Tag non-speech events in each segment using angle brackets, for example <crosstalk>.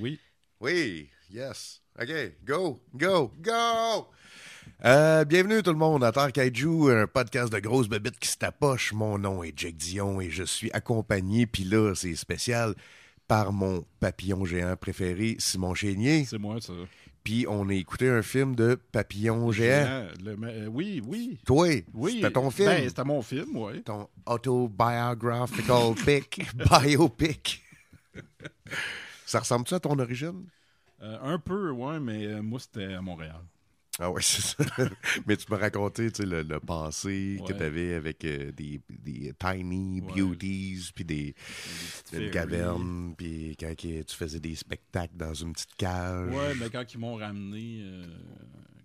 Oui. Oui, yes. OK, go, go, go! Euh, bienvenue tout le monde à Terre un podcast de grosses bébites qui se tapoche. Mon nom est Jake Dion et je suis accompagné, puis là, c'est spécial, par mon papillon géant préféré, Simon Chénier. C'est moi, ça. Puis on a écouté un film de Papillon géant. Euh, oui, oui. Toi, oui. c'était ton film. Ben, c'était mon film, oui. Ton autobiographical <laughs> pic, biopic. Ça ressemble-tu à ton origine? Euh, un peu, oui, mais euh, moi, c'était à Montréal. Ah ouais, <laughs> c'est ça. Mais tu m'as raconté tu le, passé que tu avais avec euh, des, des, tiny beauties, puis des, des une puis quand tu faisais des spectacles dans une petite cage. Ouais, mais ben, quand ils m'ont ramené euh,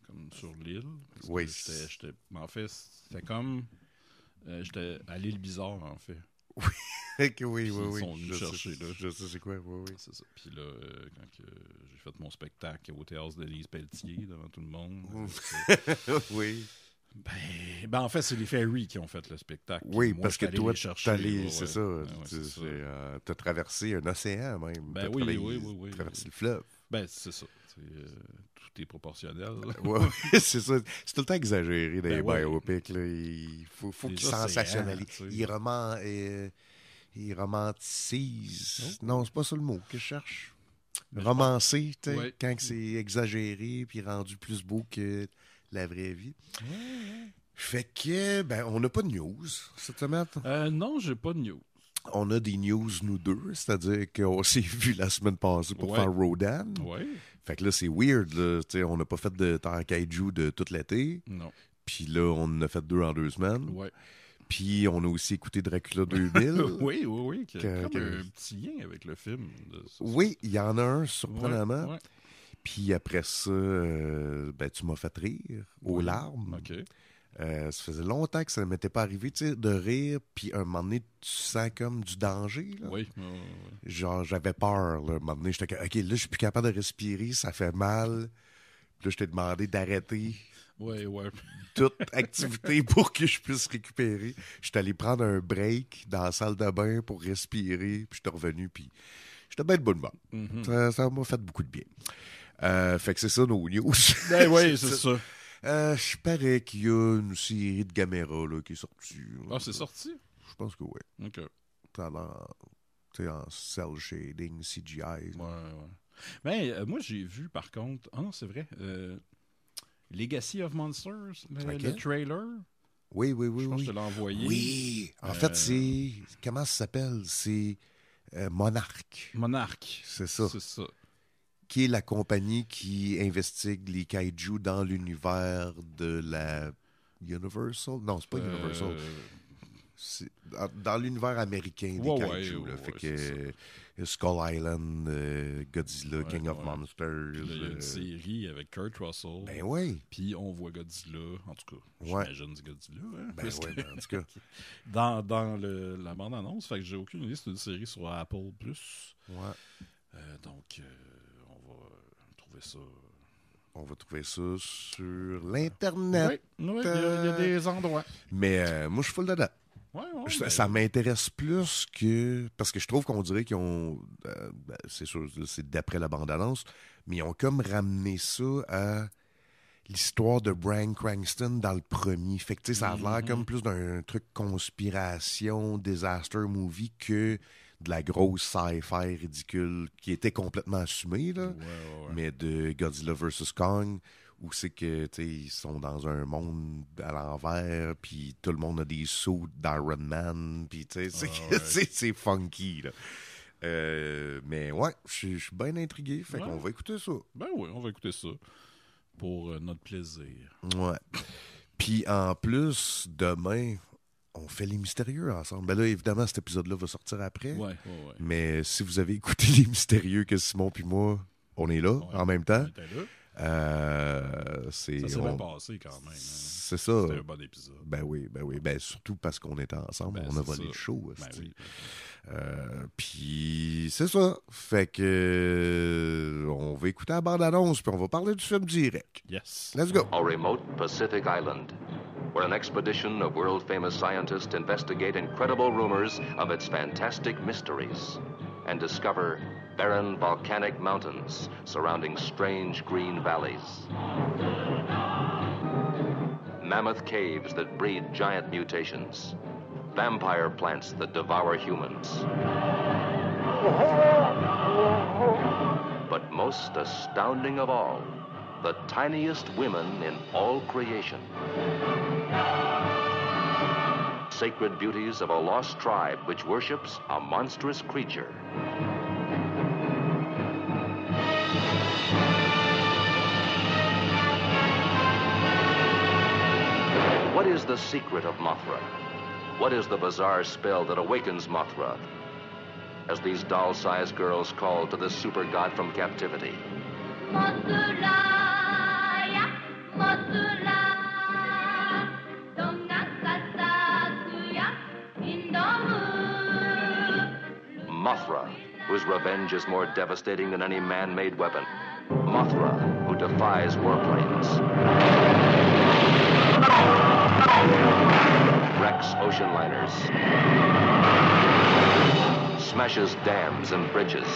comme sur l'île. j'étais En fait, c'était comme. Euh, j'étais à l'île bizarre, en fait. Oui. <laughs> oui, oui, Ils sont venus chercher. Sais, là. Je sais c'est quoi, oui, oui. C'est ça. Puis là, euh, quand j'ai fait mon spectacle au théâtre de Lise Pelletier devant tout le monde. Euh, <laughs> oui. Ben, ben, en fait, c'est les Ferry qui ont fait le spectacle. Oui, parce que toi, tu c'est ça. tu euh, as traversé un océan même. Ben oui, oui, oui, oui, Traversé le fleuve. Ben, c'est ça. Euh, tout est proportionnel. Euh, <laughs> oui, c'est ça. C'est tout le temps exagéré dans ben les biopics. Il faut, qu'ils sensationnalisent. Ils il euh, romantisent. Oh. Non, c'est pas ça le mot que ben, je cherche. Romancer, quand c'est exagéré puis rendu plus beau que la vraie vie. Fait que, ben, on n'a pas de news cette semaine. Euh, non, j'ai pas de news on a des news, nous deux, c'est-à-dire qu'on <laughs> s'est vu la semaine passée pour faire Rodan. oui. Fait que là, c'est weird. Là. On n'a pas fait de terre kaiju de toute l'été. Non. Puis là, on en a fait deux en deux semaines. Ouais. Puis on a aussi écouté Dracula 2000. <laughs> oui, oui, oui. a comme un petit lien avec le film. Oui, il y en a un, surprenamment. Puis après ça, euh, ben, tu m'as fait rire aux larmes. OK. Euh, ça faisait longtemps que ça ne m'était pas arrivé de rire, puis un moment donné, tu sens comme du danger. Oui. Genre, j'avais peur. Là, un moment donné, j'étais OK, là, je suis plus capable de respirer, ça fait mal. Puis là, je t'ai demandé d'arrêter. toute activité <laughs> pour que je puisse récupérer. Je allé prendre un break dans la salle de bain pour respirer, puis je suis revenu, puis j'étais bien de bonne mhm. Ça m'a fait beaucoup de bien. Euh, fait que c'est ça nos news. Ben oui, <laughs> c'est ça. Euh, je parais qu'il y a une série de caméras là, qui est sortie. Ah, c'est sorti? Je pense que oui. OK. Tu es en cell shading, CGI. Ouais, ouais. Mais ben, euh, moi, j'ai vu par contre. Ah non, c'est vrai. Euh, Legacy of Monsters, le, trailer. Oui, oui, oui. Je pense oui. que je te l'ai envoyé. Oui! En fait, euh, c'est. Comment ça s'appelle? C'est. Monarch. Monarch. C'est ça. C'est ça qui est la compagnie qui investigue les kaiju dans l'univers de la Universal. Non, c'est pas euh, Universal. dans l'univers américain des ouais, kaiju. fait que euh, Skull Island, euh, Godzilla, King of Monsters. il y a une série avec Kurt Russell. Ben oui. Puis on voit Godzilla, en tout cas. J'imagine Godzilla. Hein, ben oui, ben, en tout cas. <laughs> dans, dans le, la bande-annonce, fait que j'ai aucune liste de séries série sur Apple+. Ouais. donc trouver ça. On va trouver ça sur l'Internet. Oui, il, y a, euh, des endroits. Mais euh, moi, je suis full dedans. Ouais, Ça m'intéresse plus que. Parce que je trouve qu'on dirait qu'ils ont. Euh, ben, c'est sûr, c'est d'après la bande-annonce, mais ils ont comme ramené ça à l'histoire de Brian Cranston dans le premier. Fait ça a l'air mm-hmm. comme plus d'un truc conspiration, disaster movie que de la grosse sci-fi ridicule qui était complètement assumée, là, mais de Godzilla vs. Kong, où c'est que ils sont dans un monde à l'envers, puis tout le monde a des sauts d'Iron Man, puis ah, <laughs> c'est funky. Là. Euh, mais ouais, je suis bien intrigué, fait qu'on va écouter ça. Ben oui, on va écouter ça pour euh, notre plaisir. Ouais. Puis en plus, demain, on fait les mystérieux ensemble. ben là, évidemment, cet épisode-là va sortir après. Ouais, Mais si vous avez écouté les mystérieux que Simon et moi, on est là en même temps. Euh, c'est, ça s'est bien passé quand même. Hein. C'est ça. C'était un bon épisode. Ben oui, ben oui. Ben surtout parce qu'on est ensemble, ben, on a volé le show. Ben euh, puis c'est ça. Fait que euh, on va écouter la bande-annonce, puis on va parler du film direct. Yes. Let's go. A remote Pacific Island. where an expedition of world famous scientists investigate incredible rumors of its fantastic mysteries and discover barren volcanic mountains surrounding strange green valleys. Mammoth caves that breed giant mutations. Vampire plants that devour humans. But most astounding of all, the tiniest women in all creation. Sacred beauties of a lost tribe which worships a monstrous creature. What is the secret of Mothra? What is the bizarre spell that awakens Mothra? As these doll-sized girls call to the super god from captivity. Mothra! Mothra, whose revenge is more devastating than any man-made weapon. Mothra, who defies warplanes. Wrecks ocean liners. Smashes dams and bridges.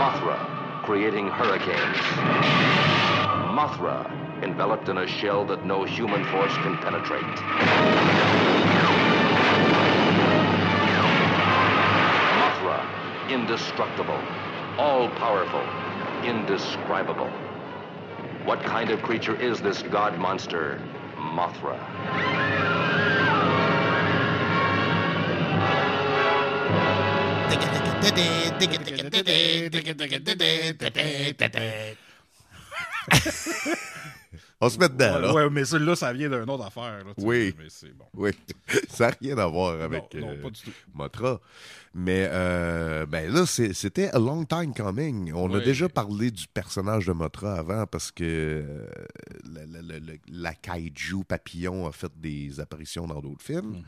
Mothra, creating hurricanes. Mothra, enveloped in a shell that no human force can penetrate. Mothra, indestructible, all-powerful, indescribable. What kind of creature is this god monster, Mothra? On se met dedans, Oui, mais celui-là, ça vient d'une autre affaire. oui. Oui. <laughs> ça n'a rien à voir avec euh, Motra. Mais euh, ben là, c'était a long time coming. On a déjà parlé du personnage de Motra avant parce que euh, la, kaiju papillon a fait des apparitions dans d'autres films.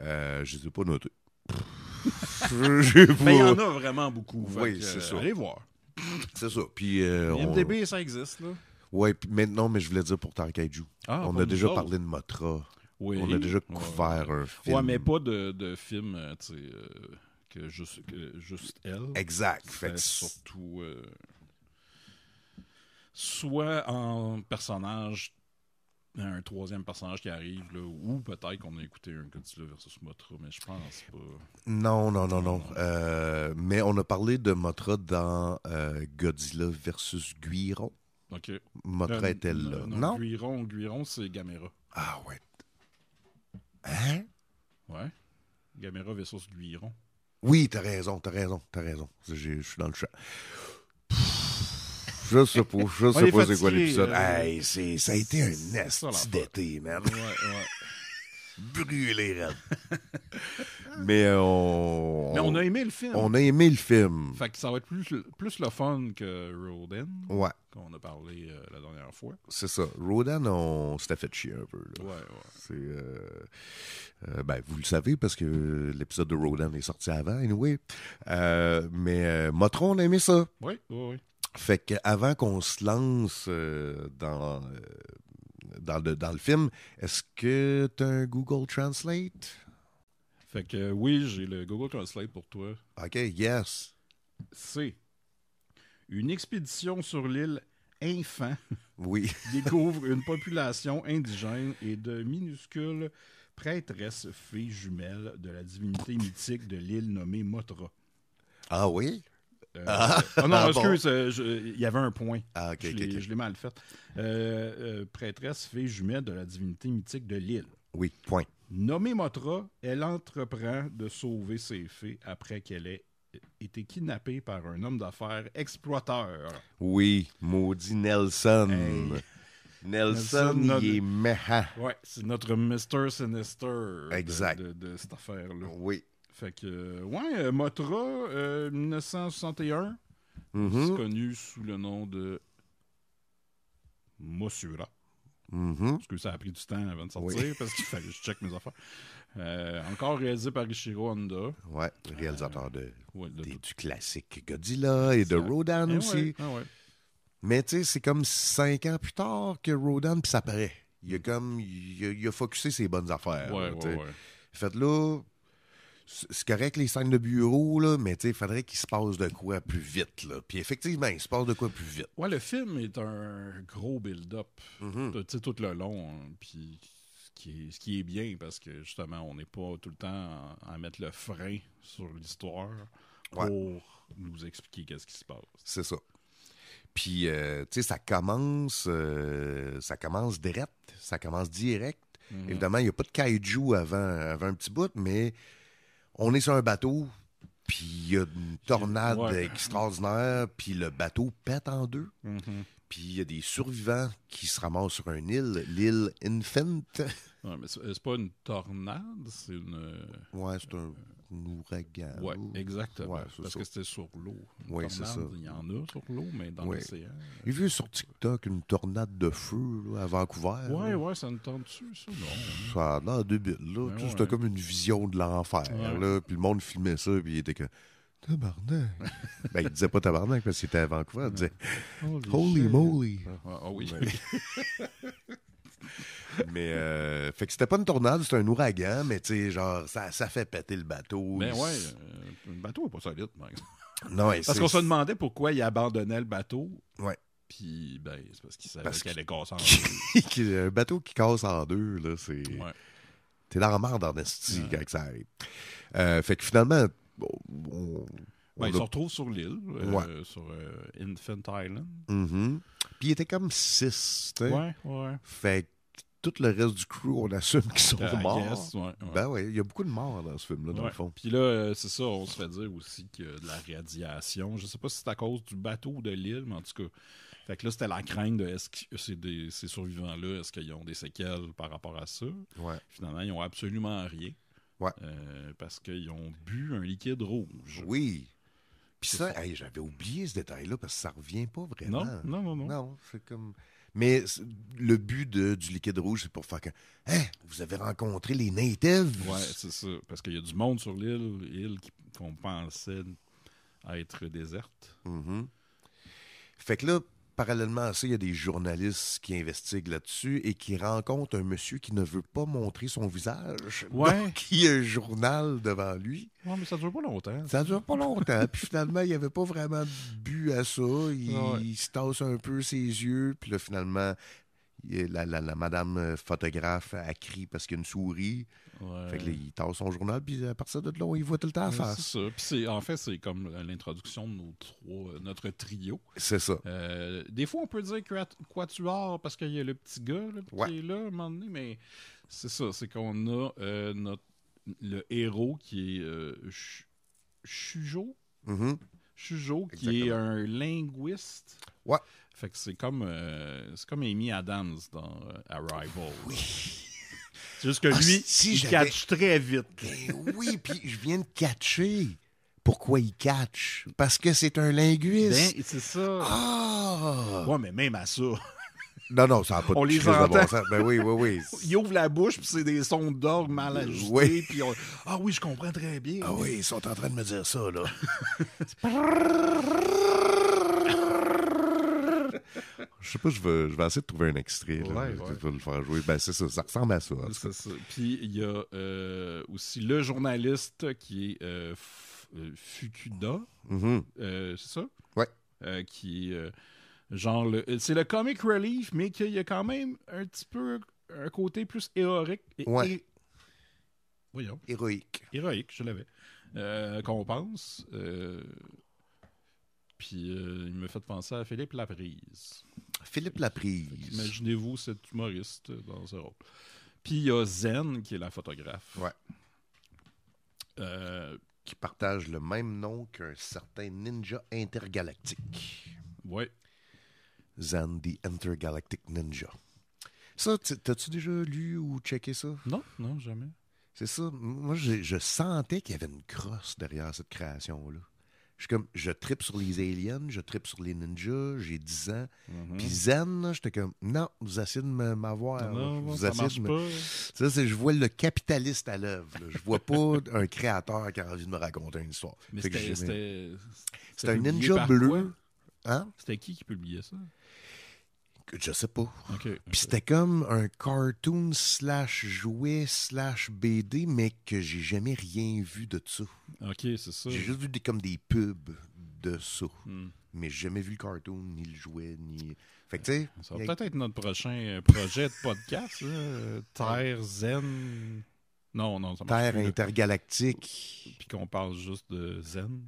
Mm-hmm. je ne sais pas noter. <laughs> Ben, il y en a vraiment beaucoup. Oui, c'est ça. Allez voir. <laughs> C'est ça. Euh, MDB, ça existe, là. Oui, maintenant mais je voulais dire pour Tarkaiju. Ah, on a déjà parlé de Motra. Oui. On a déjà couvert un film. Oui, mais pas de, film, euh, tu sais, euh, que, juste, juste elle. Exact. surtout. soit en personnage un troisième personnage qui arrive, là, ou peut-être qu'on a écouté un Godzilla versus Motra, mais je pense pas. Non, non, non, non. Euh, mais on a parlé de Motra dans euh, Godzilla versus Guiron. OK. Motra euh, était là? Non, Guiron, Guiron c'est Gamera. Ah ouais. Hein? Ouais. Gamera versus Guiron. Oui, t'as raison, t'as raison, t'as raison. Je suis dans le chat. Je sais pas, c'est quoi l'épisode. Euh, ça a été un nest d'été, man. Ouais, ouais. <laughs> Brûlé, euh, Mais on... Mais on a aimé le film. On a aimé le film. Fait que ça va être plus, plus le fun que Rodan, Ouais. Qu'on a parlé euh, la dernière fois. C'est ça. Roden, on s'était fait chier un peu. Là. Ouais, ouais. C'est, euh, ben, vous le savez parce que l'épisode de Roden est sorti avant, anyway. mais Motron, on a aimé ça. Oui, oui, oui. Fait qu'avant qu'on se lance euh, dans, euh, dans, le, film, est-ce que tu as un Google Translate? Fait que euh, oui, j'ai le Google Translate pour toi. OK, yes. C'est une expédition sur l'île Infant <laughs> oui. <laughs> découvre une population indigène et de minuscules prêtresses filles jumelles de la divinité mythique de l'île nommée Motra. Ah oui? Euh, ah. oh non, ah, euh, il y avait un point. Ah, je l'ai mal fait. Euh, prêtresse, fille jumelle de la divinité mythique de l'île. Oui, point. Nommée Motra, elle entreprend de sauver ses fées après qu'elle ait été kidnappée par un homme d'affaires exploiteur. Oui, maudit Nelson. Nelson, Meha. il c'est notre Mr. Sinister exact. de cette affaire-là. Oui. Fait que, ouais, euh, Motra, 1961, euh, c'est mm-hmm. connu sous le nom de Mosura. Mm-hmm. Parce que ça a pris du temps avant de sortir, parce qu'il fallait que je check mes affaires. Euh, encore réalisé par Ishiro Honda. Ouais, réalisateur de, du classique Godzilla et de Rodan eh aussi. Ouais, ah ouais. Mais tu sais, c'est comme cinq ans plus tard que Rodan, puis ça paraît. Il a comme, il a, focusé ses bonnes affaires. Ouais, là, ouais, Fait là, c'est correct les scènes de bureau, là, mais il faudrait qu'il se passe de quoi plus vite. Là. Puis effectivement, il se passe de quoi plus vite. Ouais, le film est un gros build-up mm-hmm. tout le long. Hein. puis ce qui, est, bien parce que justement, on n'est pas tout le temps à, mettre le frein sur l'histoire pour nous expliquer qu'est-ce qui se passe. C'est ça. Puis, euh, tu sais, ça commence, euh, ça commence direct, ça commence direct. Mm-hmm. Évidemment, il n'y a pas de kaiju avant, avant un petit bout, mais on est sur un bateau, puis il y a une tornade extraordinaire, puis le bateau pète en deux. Mhm. Puis il y a des survivants qui se ramassent sur une île, l'île Infant. <laughs> Ouais, mais c'est pas une tornade, c'est une. Euh, ouais, c'est un ouragan. Oui, exactement. parce que c'était sur l'eau. Oui, c'est ça. Il y en a sur l'eau, mais dans l'océan. Euh, J'ai vu sur TikTok une tornade de feu à Vancouver. Oui, oui, ça nous tente tu ça. Non. Hein. Ça a l'air débile. Là. C'était comme une vision de l'enfer. Puis le monde filmait ça, puis il était que. Tabarnak. <laughs> ben, il disait pas tabarnak parce qu'il était à Vancouver. Il disait Holy, moly. Ah, ah oui. <laughs> mais, euh, fait que c'était pas une tornade, c'était un ouragan, mais tu sais, genre, ça, ça fait péter le bateau. Mais ouais, euh, le bateau est pas solide, par <laughs> Non, parce qu'on se demandait pourquoi il abandonnait le bateau. Ouais. Puis, ben, c'est parce qu'il savait qu'il allait casser en deux. un bateau qui casse en deux, là, c'est. Ouais. T'es dans la merde en quand ça arrive. Euh, fait que finalement, ben, ils se retrouvent sur l'île, euh, sur euh, Infant Island. Mm-hmm. Puis ils étaient comme six. Ouais, ouais. Fait tout le reste du crew, on assume qu'ils sont ah, morts. Ben ouais, il y a beaucoup de morts dans ce film-là, dans le fond. Puis là, euh, c'est ça, on se fait dire aussi que de la radiation. Je sais pas si c'est à cause du bateau ou de l'île, mais en tout cas. Fait que là, c'était la crainte de est-ce que ces survivants-là, est-ce qu'ils ont des séquelles par rapport à ça? Finalement, ils ont absolument rien. Euh, parce qu'ils ont bu un liquide rouge. Oui. Puis ça, j'avais oublié ce détail-là parce que ça revient pas vraiment. Non, non, non. Non, comme. Mais le but du liquide rouge, c'est pour faire que. Eh! vous avez rencontré les natives. Oui, c'est ça. Parce qu'il y a du monde sur l'île, île qu'on pensait être déserte. Mm-hmm. Fait que là, parallèlement à ça, il y a des journalistes qui investiguent là-dessus et qui rencontrent un monsieur qui ne veut pas montrer son visage. <laughs> Ouais. Donc, a un journal devant lui. Oui, mais ça dure pas longtemps. Ça dure pas longtemps. puis finalement, il n'y avait pas vraiment bu but à ça. Il, se tasse un peu ses yeux. Puis là, finalement, la, madame euh, photographe a cri parce qu'il y a une souris. Fait que il tasse son journal, puis euh, à partir de là, il voit tout le temps face. C'est en fait, c'est comme euh, l'introduction de nos notre trio. C'est ça. des fois, on peut dire tu as ?» parce qu'il y a le petit gars qui est là à un moment donné, mais c'est ça, c'est qu'on a notre, le héros qui est Chujo. Mm-hmm. Chujo, qui est un linguiste. Ouais. Fait que c'est comme, euh, c'est comme Amy Adams dans euh, Arrival. Oui. <laughs> C'est juste que ah, lui, si, il catch très vite. Ben oui, puis je viens de catcher. Pourquoi il catch? Parce que c'est un linguiste. Ben, c'est ça. Ah! Ouais, mais même à ça. Non, non, ça n'a pas de les de bon sens. Ben oui, oui, oui. <laughs> il ouvre la bouche, puis c'est des sons d'orgue mal ajustés. Puis Ah oui, je comprends très bien. Ah oui, ils sont en train de me dire ça, là. <laughs> Je sais pas, je vais, je essayer de trouver un extrait. Là, le faire jouer. Ben, c'est ça, ça ressemble à ça. Puis il y a euh, aussi le journaliste qui est euh, euh, Fukuda. Mm-hmm. c'est ça? Ouais. qui est genre. c'est le comic relief, mais qu'il y a quand même un petit peu un côté plus héroïque. Et, Voyons. Héroïque. Héroïque, je l'avais. Qu'on pense. Puis il me fait penser à Philippe Laprise. Philippe Laprise. Imaginez-vous cet humoriste euh, dans ce rôle. Puis il y a Zen, qui est la photographe. Ouais. Euh, qui partage le même nom qu'un certain ninja intergalactique. Ouais. Zen, the Intergalactic Ninja. Ça, t'as-tu déjà lu ou checké ça? Non, non, jamais. C'est ça. Moi, je sentais qu'il y avait une crosse derrière cette création-là. Je suis comme, je tripe sur les aliens, je trippe sur les ninjas, j'ai 10 ans. Mhm. Puis zen, j'étais comme, non, vous essayez de m'avoir. vous ça de Ça, c'est, je vois le capitaliste à l'œuvre. Je vois pas <laughs> un créateur qui a envie de me raconter une histoire. C'est c'était, un ninja bleu. Hein? C'était qui qui publiait ça? Je sais pas. Puis c'était comme un cartoon slash jouet slash BD, mais que j'ai jamais rien vu de ça. OK, c'est ça. J'ai juste vu des, comme des pubs de ça. Hmm. Mais j'ai jamais vu le cartoon, ni le jouet, ni. Fait tu sais. Ça va peut-être être notre prochain euh, projet de podcast, Terre Zen. Non, non, ça Terre intergalactique. Puis qu'on parle juste de Zen.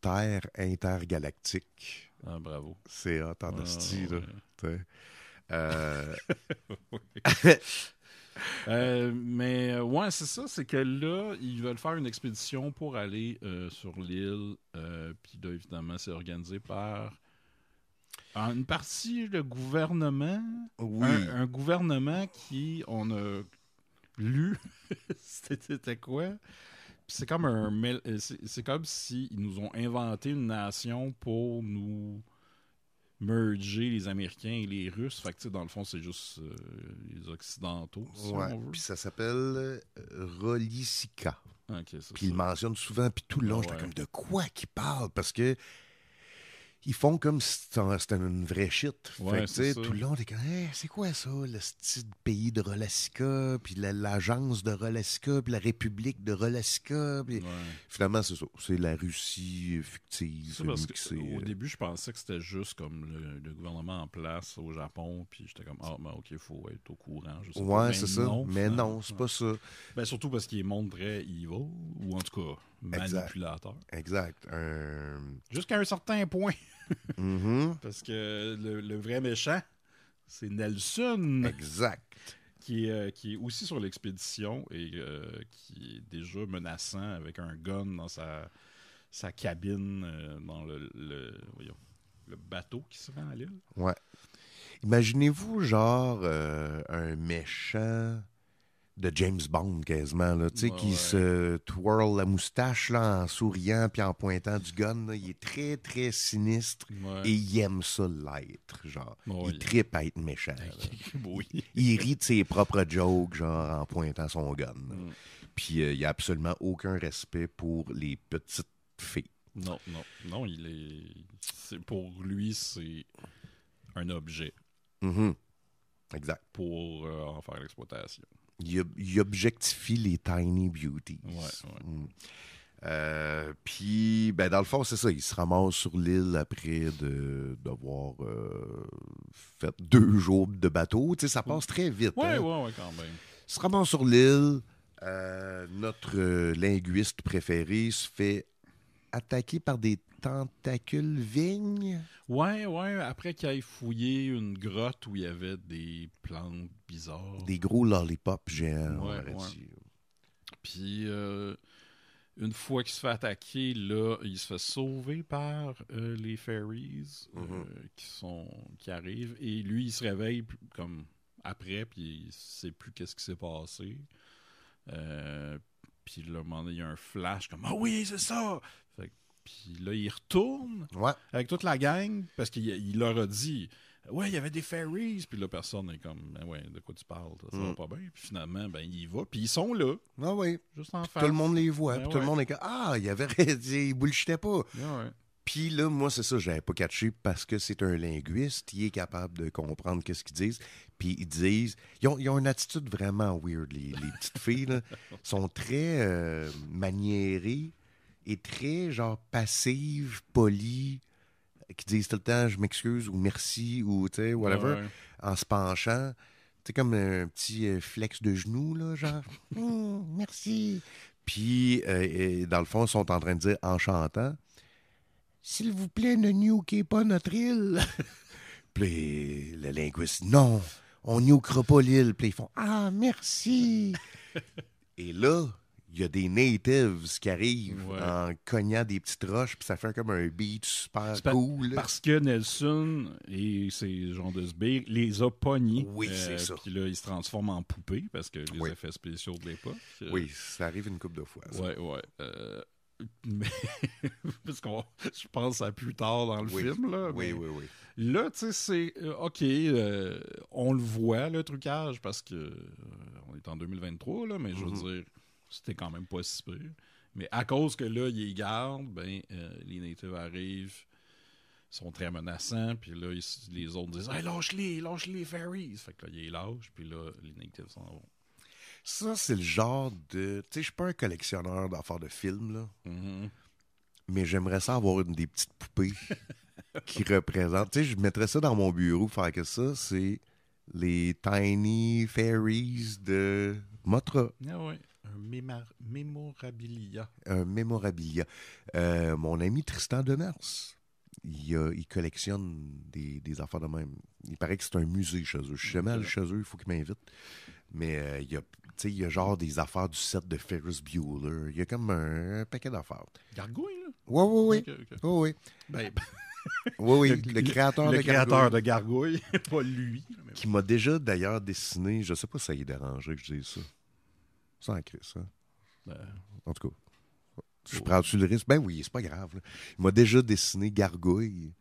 Terre intergalactique. Ah, bravo. C'est un en ah, là. Euh, <laughs> <laughs> euh, mais euh, ouais, c'est ça, c'est que là, ils veulent faire une expédition pour aller sur l'île. Puis là, évidemment, c'est organisé par une partie le gouvernement. Un, gouvernement qui, on a lu, <laughs> c'était quoi? C'est comme un. C'est comme s'ils nous ont inventé une nation pour nous merger les Américains et les Russes. Fait que, dans le fond, c'est juste euh, les Occidentaux. Si on veut. Puis ça s'appelle euh, Rolicica. puis il mentionne souvent, puis tout le long, j'étais comme de quoi qu'il parle? Parce que ils font comme si c'était une vraie shit. tout le long, t'es comme, c'est quoi ça, le petit pays de Rolassica, puis l'agence de Rolassica, puis la République de Rolassica. Finalement, c'est ça. C'est la Russie fictive. au euh, début, je pensais que c'était juste comme le, gouvernement en place au Japon, puis j'étais comme, ah, ben, OK, il faut être au courant. Je c'est ça. mais non, c'est pas ça. Ben, surtout parce qu'il est montré va » ou en tout cas manipulateur. Exact. Jusqu'à un certain point. <laughs> Mm-hmm. Parce que le, vrai méchant, c'est Nelson. Exact. Qui est, euh, qui est aussi sur l'expédition et euh, qui est déjà menaçant avec un gun dans sa, sa cabine, euh, dans le, le, le bateau qui se rend à l'île. Ouais. Imaginez-vous, genre, un méchant de James Bond quasiment, là, tu qui se twirl la moustache là, en souriant puis en pointant du gun. il est très, très sinistre et il aime ça l'être, genre. il tripe à être méchant. <laughs> il rit ses propres jokes, genre en pointant son gun. Mm. Puis euh, il n'y a absolument aucun respect pour les petites filles. Non, non, non, il est... pour lui, c'est un objet. Mm-hmm. Exact. Pour euh, en faire l'exploitation il, objectifie les tiny beauties. Oui, mm. euh, puis, ben, dans le fond, c'est ça. Il se ramasse sur l'île après d'avoir de, euh, fait deux jours de bateau. ça passe très vite. Oui, hein. oui, quand même. Il se ramasse sur l'île. Euh, notre linguiste préféré se fait attaqué par des tentacules vignes. Ouais, ouais, après qu'il ait fouillé une grotte où il y avait des plantes bizarres. Des gros lollipops j'ai ouais, Puis, euh, une fois qu'il se fait attaquer, là, il se fait sauver par euh, les fairies euh, mm-hmm. qui, sont, qui arrivent. Et lui, il se réveille comme après, puis il sait plus qu'est-ce qui s'est passé. puis là, il y a un flash comme Ah oui, c'est ça! puis là, il retourne avec toute la gang parce qu'il leur a dit Ouais, il y avait des fairies! » Puis là, personne est comme ben Ouais, de quoi tu parles Ça, va mm. pas bien. Puis finalement, ben, il y va. Puis ils sont là. Ah oui. Juste en Tout le monde les voit. Ben puis tout le monde est comme Ah, il avait ils pas. Ben puis là, moi, c'est ça, j'avais pas catché parce que c'est un linguiste, il est capable de comprendre qu'est-ce qu'ils disent. Puis ils disent, ils ont, une attitude vraiment weird, les, petites filles, là, <laughs> sont très euh, maniérées, est très genre passive, polie, qui disent tout le temps je m'excuse ou merci ou tu sais, whatever, en se penchant. C'est comme un petit euh, flex de genou, là, genre <laughs> mmh, merci. Puis, euh, dans le fond, ils sont en train de dire en chantant S'il vous plaît, ne nuquez pas notre île. <laughs> Puis le linguiste Non, on nuquera pas l'île. Puis ils font Ah, merci. <laughs> et là, il y a des natives qui arrivent en cognant des petites roches, puis ça fait comme un beat super cool. Parce que Nelson et ses gens de sbires les a pognés. Oui, c'est euh, ça. Puis là, ils se transforment en poupées parce que les effets spéciaux de l'époque. Euh. Oui, ça arrive une couple de fois. Oui, oui. Ouais. Euh, <laughs> mais, parce qu'on, je pense à plus tard dans le film, là. Oui, oui, oui. Là, tu sais, c'est, OK, on le voit, le trucage, parce que on est en 2023, là, mais je veux mhm. dire, c'était quand même pas si peu. Mais à cause que là, ben, euh, ils gardent, ben, les natives arrivent, sont très menaçants, puis là, les autres disent lâche-les, lâche-les, fairies! Fait que là, ils lâchent, puis là, les natives s'en vont. Ça, c'est le genre de. Tu sais, je suis pas un collectionneur d'affaires de films, là. Mm-hmm. Mais j'aimerais ça avoir une des petites poupées <laughs> qui représente... Tu sais, je mettrais ça dans mon bureau, faire que ça, c'est les Tiny Fairies de Motra. Ah oui. Un mémorabilia. Un mémorabilia. Euh, mon ami Tristan Demers. Il, euh, il collectionne des, affaires de même. Il paraît que c'est un musée chez eux. Je suis jamais chez eux, il faut qu'il m'invite Mais euh, il, y a, genre des affaires du set de Ferris Bueller. Il y a comme un, paquet d'affaires. Gargouille, là? Oui, oui, oui. oui. Oui, le, créateur, le de, créateur de Gargouille. <laughs> pas lui. Qui m'a déjà d'ailleurs dessiné, je sais pas si ça y est dérangé que je dise ça, sans crise, hein? Ben, en tout cas, je prends-tu le risque? Ben oui, c'est pas grave. Il m'a déjà dessiné Gargouille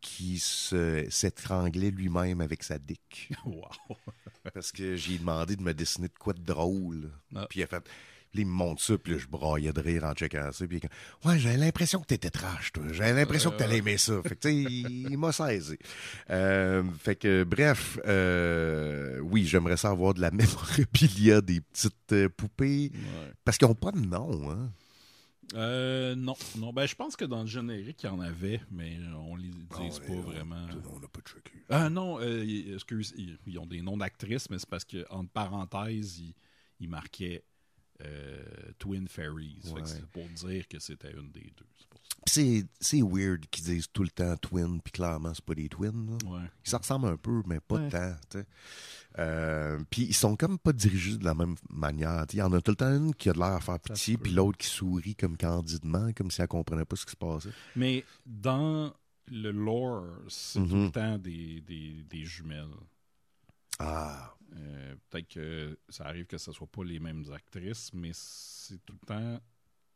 qui s'étranglait lui-même avec sa dick. <laughs> Parce que j'ai demandé de me dessiner de quoi de drôle. Ah. Puis il a fait puis il me montre ça, puis je braillais de rire en checkant ça. Puis Ouais, j'avais l'impression que t'étais trash, toi. J'avais l'impression que t'allais euh. aimer ça. Fait que, tu sais, il, m'a saisi. Euh, fait que, bref, euh, oui, j'aimerais ça avoir de la <laughs> mémoire puis il y a des petites poupées. Parce qu'ils n'ont pas de nom, hein. non, non. Ben, je pense que dans le générique, il y en avait, mais on les dit ah, pas vraiment. On n'a pas de Ah non, excuse, ils, ont des noms d'actrices, mais c'est parce que entre parenthèses, ils marquaient euh, twin Fairies. C'est pour dire que c'était une des deux. C'est, weird qu'ils disent tout le temps Twin, puis clairement, c'est pas des Twins. Ouais. Ils ressemblent un peu, mais pas tant. Euh, puis ils sont comme pas dirigés de la même manière. Il y en a tout le temps une qui a de l'air à faire pitié, puis l'autre qui sourit comme candidement, comme si elle comprenait pas ce qui se passait. Mais dans le lore, c'est tout le mhm. temps des, des, des jumelles. Ah, euh, peut-être que ça arrive que ce ne soit pas les mêmes actrices, mais c'est tout le temps.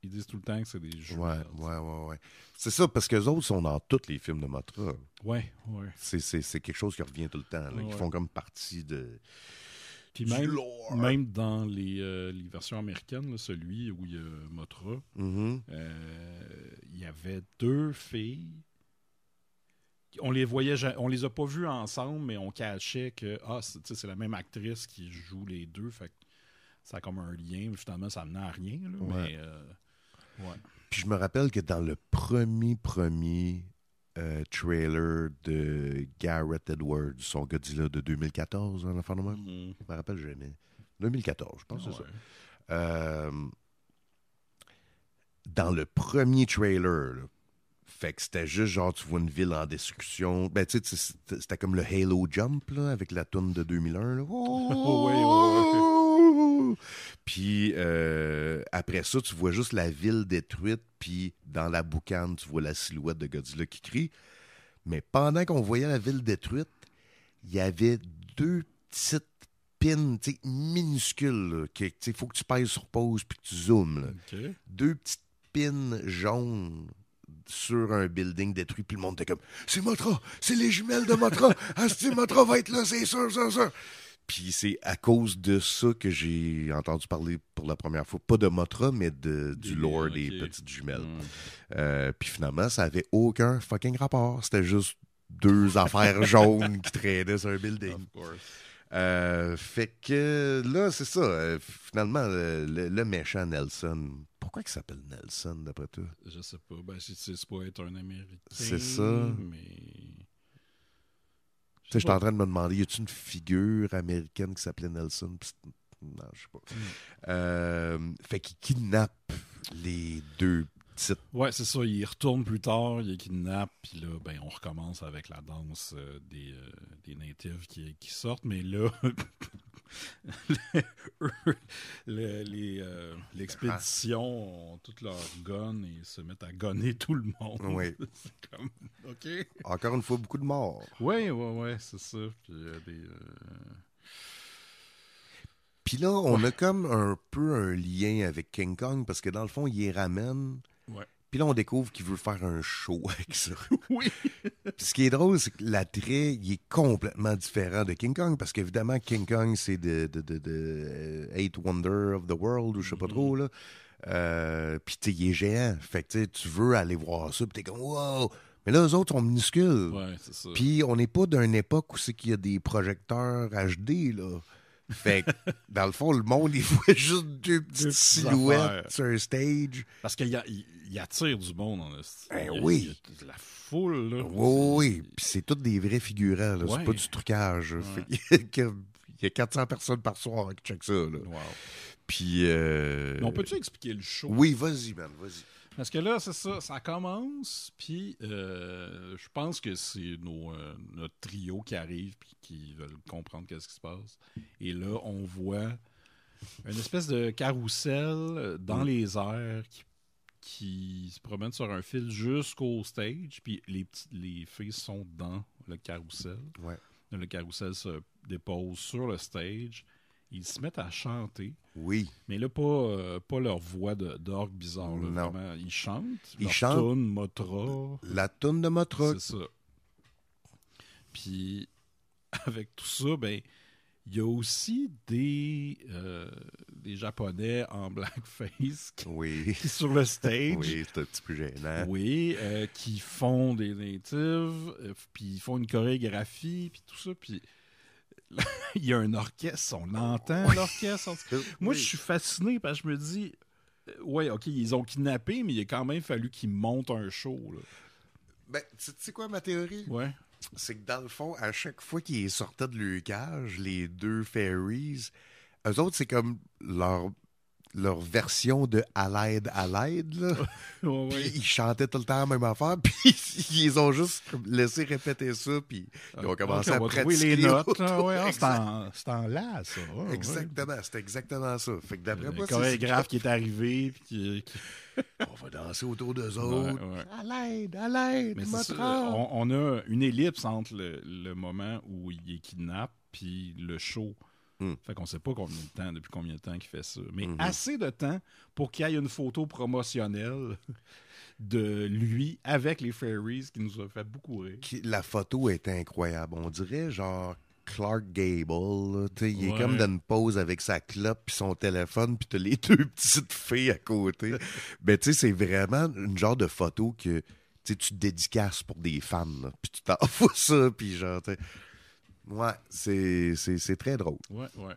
Ils disent tout le temps que c'est des joueurs. Ouais, ouais, ouais, C'est ça, parce qu'eux autres sont dans tous les films de Motra. Ouais, ouais. C'est quelque chose qui revient tout le temps, Ils font comme partie de. Puis même, même, dans les, euh, versions américaines, celui où il y a Motra, mm-hmm. euh, il y avait deux filles on les voyait, on les a pas vus ensemble, mais on cachait que ah, c'est la même actrice qui joue les deux. Fait ça a comme un lien. Finalement, ça menait à rien. Mais, euh, Puis je me rappelle que dans le premier, premier euh, trailer de Garrett Edwards, son Godzilla de 2014, enfant de même. Mm-hmm. Je me rappelle jamais. 2014, je pense c'est ça. Euh, dans le premier trailer, c'était juste genre, tu vois une ville en destruction. Ben, tu sais, c'était comme le Halo Jump, là, avec la toune de 2001. <laughs> <laughs> Puis euh, après ça, tu vois juste la ville détruite, puis dans la boucane, tu vois la silhouette de Godzilla qui crie. Mais pendant qu'on voyait la ville détruite, il y avait deux petites pins t'sais, minuscules. Il faut que tu pèses sur pause puis que tu zoomes. Deux petites pins jaunes sur un building détruit, puis le monde était comme C'est Motra, c'est les jumelles de Matra! <laughs> Asti Motra va être là, c'est sûr, c'est sûr. Puis c'est à cause de ça que j'ai entendu parler pour la première fois, pas de Motra, mais de, du lore des petites jumelles. Hmm. Euh, puis finalement, ça avait aucun fucking rapport. C'était juste deux <laughs> affaires jaunes qui traînaient sur un building. Euh, fait que là, c'est ça. Euh, finalement, le méchant Nelson pourquoi il s'appelle Nelson, d'après toi? Je sais pas. Ben, c'est pour être un Américain. C'est ça. Mais. Tu sais, je suis en train de me demander, y a-t-il une figure américaine qui s'appelait Nelson? Non, je sais pas. Hmm. Euh, fait qu'il kidnappe les deux petites. Ouais, c'est ça. Il retourne plus tard, il kidnappe, puis là, ben, on recommence avec la danse euh, des, euh, des natives qui, qui sortent, mais là. <laughs> <laughs> L'expédition les, euh, ont toutes leurs guns et se mettent à gonner <laughs> tout le monde. Oui. <laughs> Encore une fois, beaucoup de morts. Oui, oui, oui, c'est ça. Puis euh, euh, là, on a comme un peu un lien avec King Kong parce que dans le fond, il les ramène. Ouais. Puis là, on découvre qu'il veut faire un show <laughs> avec ça. Oui. Puis ce qui est drôle, c'est que l'attrait, il est complètement différent de King Kong, parce qu'évidemment, King Kong, c'est de, de, euh, Eight Wonder of the World, ou je sais pas mm-hmm. trop, là. Euh, puis tu il est géant. Fait que tu veux aller voir ça, puis t'es comme, wow! Mais là, eux autres sont minuscules. Ouais, c'est ça. Puis on n'est pas d'une époque où c'est qu'il y a des projecteurs HD, là. Fait que, dans le fond, le monde, il <laughs> voit juste deux petites silhouettes sur un stage. Parce qu'il y, y, attire du monde en ben oui. la foule, là. Oui, oui. Puis c'est tous des vrais figurants, là. C'est pas du trucage. <laughs> il, y a, 400 personnes par soir qui check ça, là. Wow. Puis. Euh, on peut-tu expliquer le show? Oui, vas-y, man, vas-y. Parce que là, c'est ça, ça commence, puis euh, je pense que c'est nos euh, notre trio qui arrive, puis qui veulent comprendre qu'est-ce qui se passe. Et là, on voit une espèce de carrousel euh, dans mm. les airs qui, se promène sur un fil jusqu'au stage, puis les, petits, les filles sont dans le carrousel. Le carrousel se dépose sur le stage ils se mettent à chanter. Oui. Mais là, pas, euh, pas leur voix d'orgue bizarre. Ils chantent. Ils chantent. La tune de Motra. C'est ça. Puis, <laughs> avec tout ça, ben, il y a aussi des, euh, des Japonais en blackface qui, oui. <laughs> sur le stage. oui, c'est un petit peu gênant. Oui, euh, qui font des natives, puis ils font une chorégraphie, puis tout ça. Puis <laughs> il y a un orchestre, on entend l'orchestre. <laughs> Moi, je suis fasciné parce que je me dis, euh, ouais, ok, ils ont kidnappé, mais il a quand même fallu qu'ils montent un show. Ben, tu sais quoi ma théorie? Ouais. C'est que dans le fond, à chaque fois qu'ils sortaient de leur cage, les deux fairies, eux autres, c'est comme leur leur version de À l'aide, à l'aide. <laughs> Ils chantaient tout le temps la même affaire, <laughs> puis ils ont juste laissé répéter ça, puis ah, ils ont commencé à trouver les notes. ouais, ah, c'est en, en là, ça. exactement, c'est exactement ça. Fait que d'après euh, moi, grave qui est arrivé, puis <laughs> on va danser autour d'eux autres. à l'aide, à l'aide, on, on, a une ellipse entre le, le moment où il est kidnappé puis le show Mm. Fait qu'on sait pas combien de temps, depuis combien de temps qu'il fait ça. Mais mm-hmm. assez de temps pour qu'il y ait une photo promotionnelle <laughs> de lui avec les Fairies qui nous a fait beaucoup rire. la photo est incroyable. On dirait genre Clark Gable. il est comme dans une pause avec sa clope puis son téléphone, puis t'as les <laughs> deux petites filles à côté. Mais <laughs> ben, tu sais, c'est vraiment une genre de photo que tu te dédicaces pour des femmes. Puis tu t'en fous ça, puis genre... Ouais, c'est très drôle. Ouais, ouais.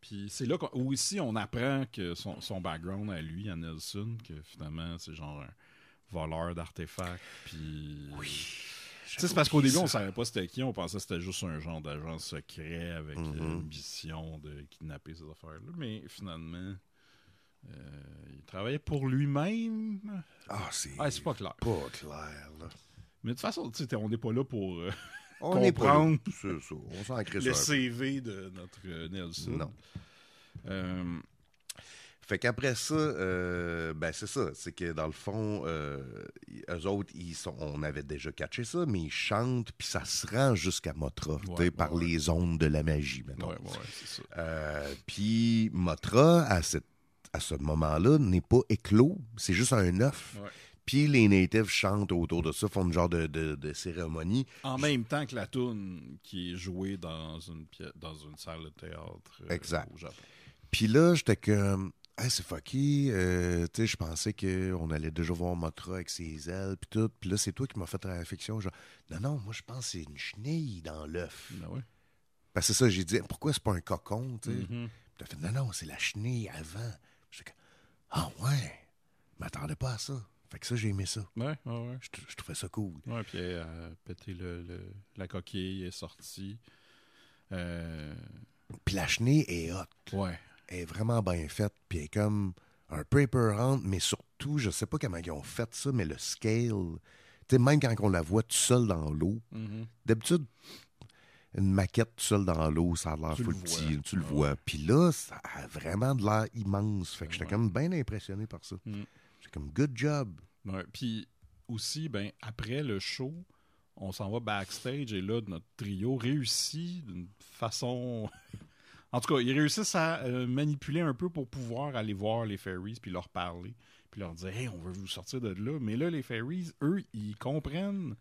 Puis c'est là où ici on apprend que son, son, background à lui, à Nelson, que finalement c'est genre un voleur d'artefacts. Puis. Oui. C'est parce qu'au début, on savait pas c'était qui, on pensait que c'était juste un genre d'agent secret avec l'ambition mm-hmm. une mission de kidnapper ces affaires-là. Mais finalement, euh, il travaillait pour lui-même. Ah, c'est. Ah, c'est pas clair. Pas clair, là. Mais de toute façon, on n'est pas là pour. Euh, on est ça, On s'en Le CV de notre euh, Nelson. Non. Euh, fait qu'après ça, euh, ben c'est ça. C'est que dans le fond, euh, eux autres, ils on avait déjà catché ça, mais ils chantent, puis ça se rend jusqu'à Motra, par les ondes de la magie, maintenant. Puis euh, Motra, à, cette, à ce moment-là, n'est pas éclos, c'est juste un œuf. Puis les natives chantent autour de ça, font une genre de, cérémonie. En même temps que la tune qui est jouée dans une, dans une salle de théâtre euh, exact. au Puis là, j'étais comme, ah c'est fucky. Euh, je pensais qu'on allait déjà voir Motra avec ses ailes, puis tout. Puis là, c'est toi qui m'as fait la réflexion. Genre, non, non, moi, je pense que c'est une chenille dans l'œuf. Ah Parce que ça, j'ai dit, pourquoi c'est pas un cocon, tu mm-hmm. t'as fait, non, non, c'est la chenille avant. comme, ah ouais, m'attendais pas à ça. Fait que ça, j'ai aimé ça. Ouais, ouais, Je, trouvais ça cool. Ouais, puis elle euh, a pété le, la coquille, elle est sortie. Euh, puis la chenille est hot. Ouais. Elle est vraiment bien faite, puis elle est comme un peu épeurante, mais surtout, je sais pas comment ils ont fait ça, mais le scale. Tu même quand on la voit tout seul dans l'eau, mm-hmm. d'habitude, une maquette tout seul dans l'eau, ça a l'air le tu le vois. Puis là, ça a vraiment de l'air immense. Fait que j'étais comme quand même bien impressionné par ça. Mm good job. Puis aussi, ben, après le show, on s'en va backstage et là, notre trio réussit d'une façon. <laughs> en tout cas, ils réussissent à euh, manipuler un peu pour pouvoir aller voir les fairies puis leur parler. Puis leur dire, hey, on veut vous sortir de là. Mais là, les fairies, eux, ils comprennent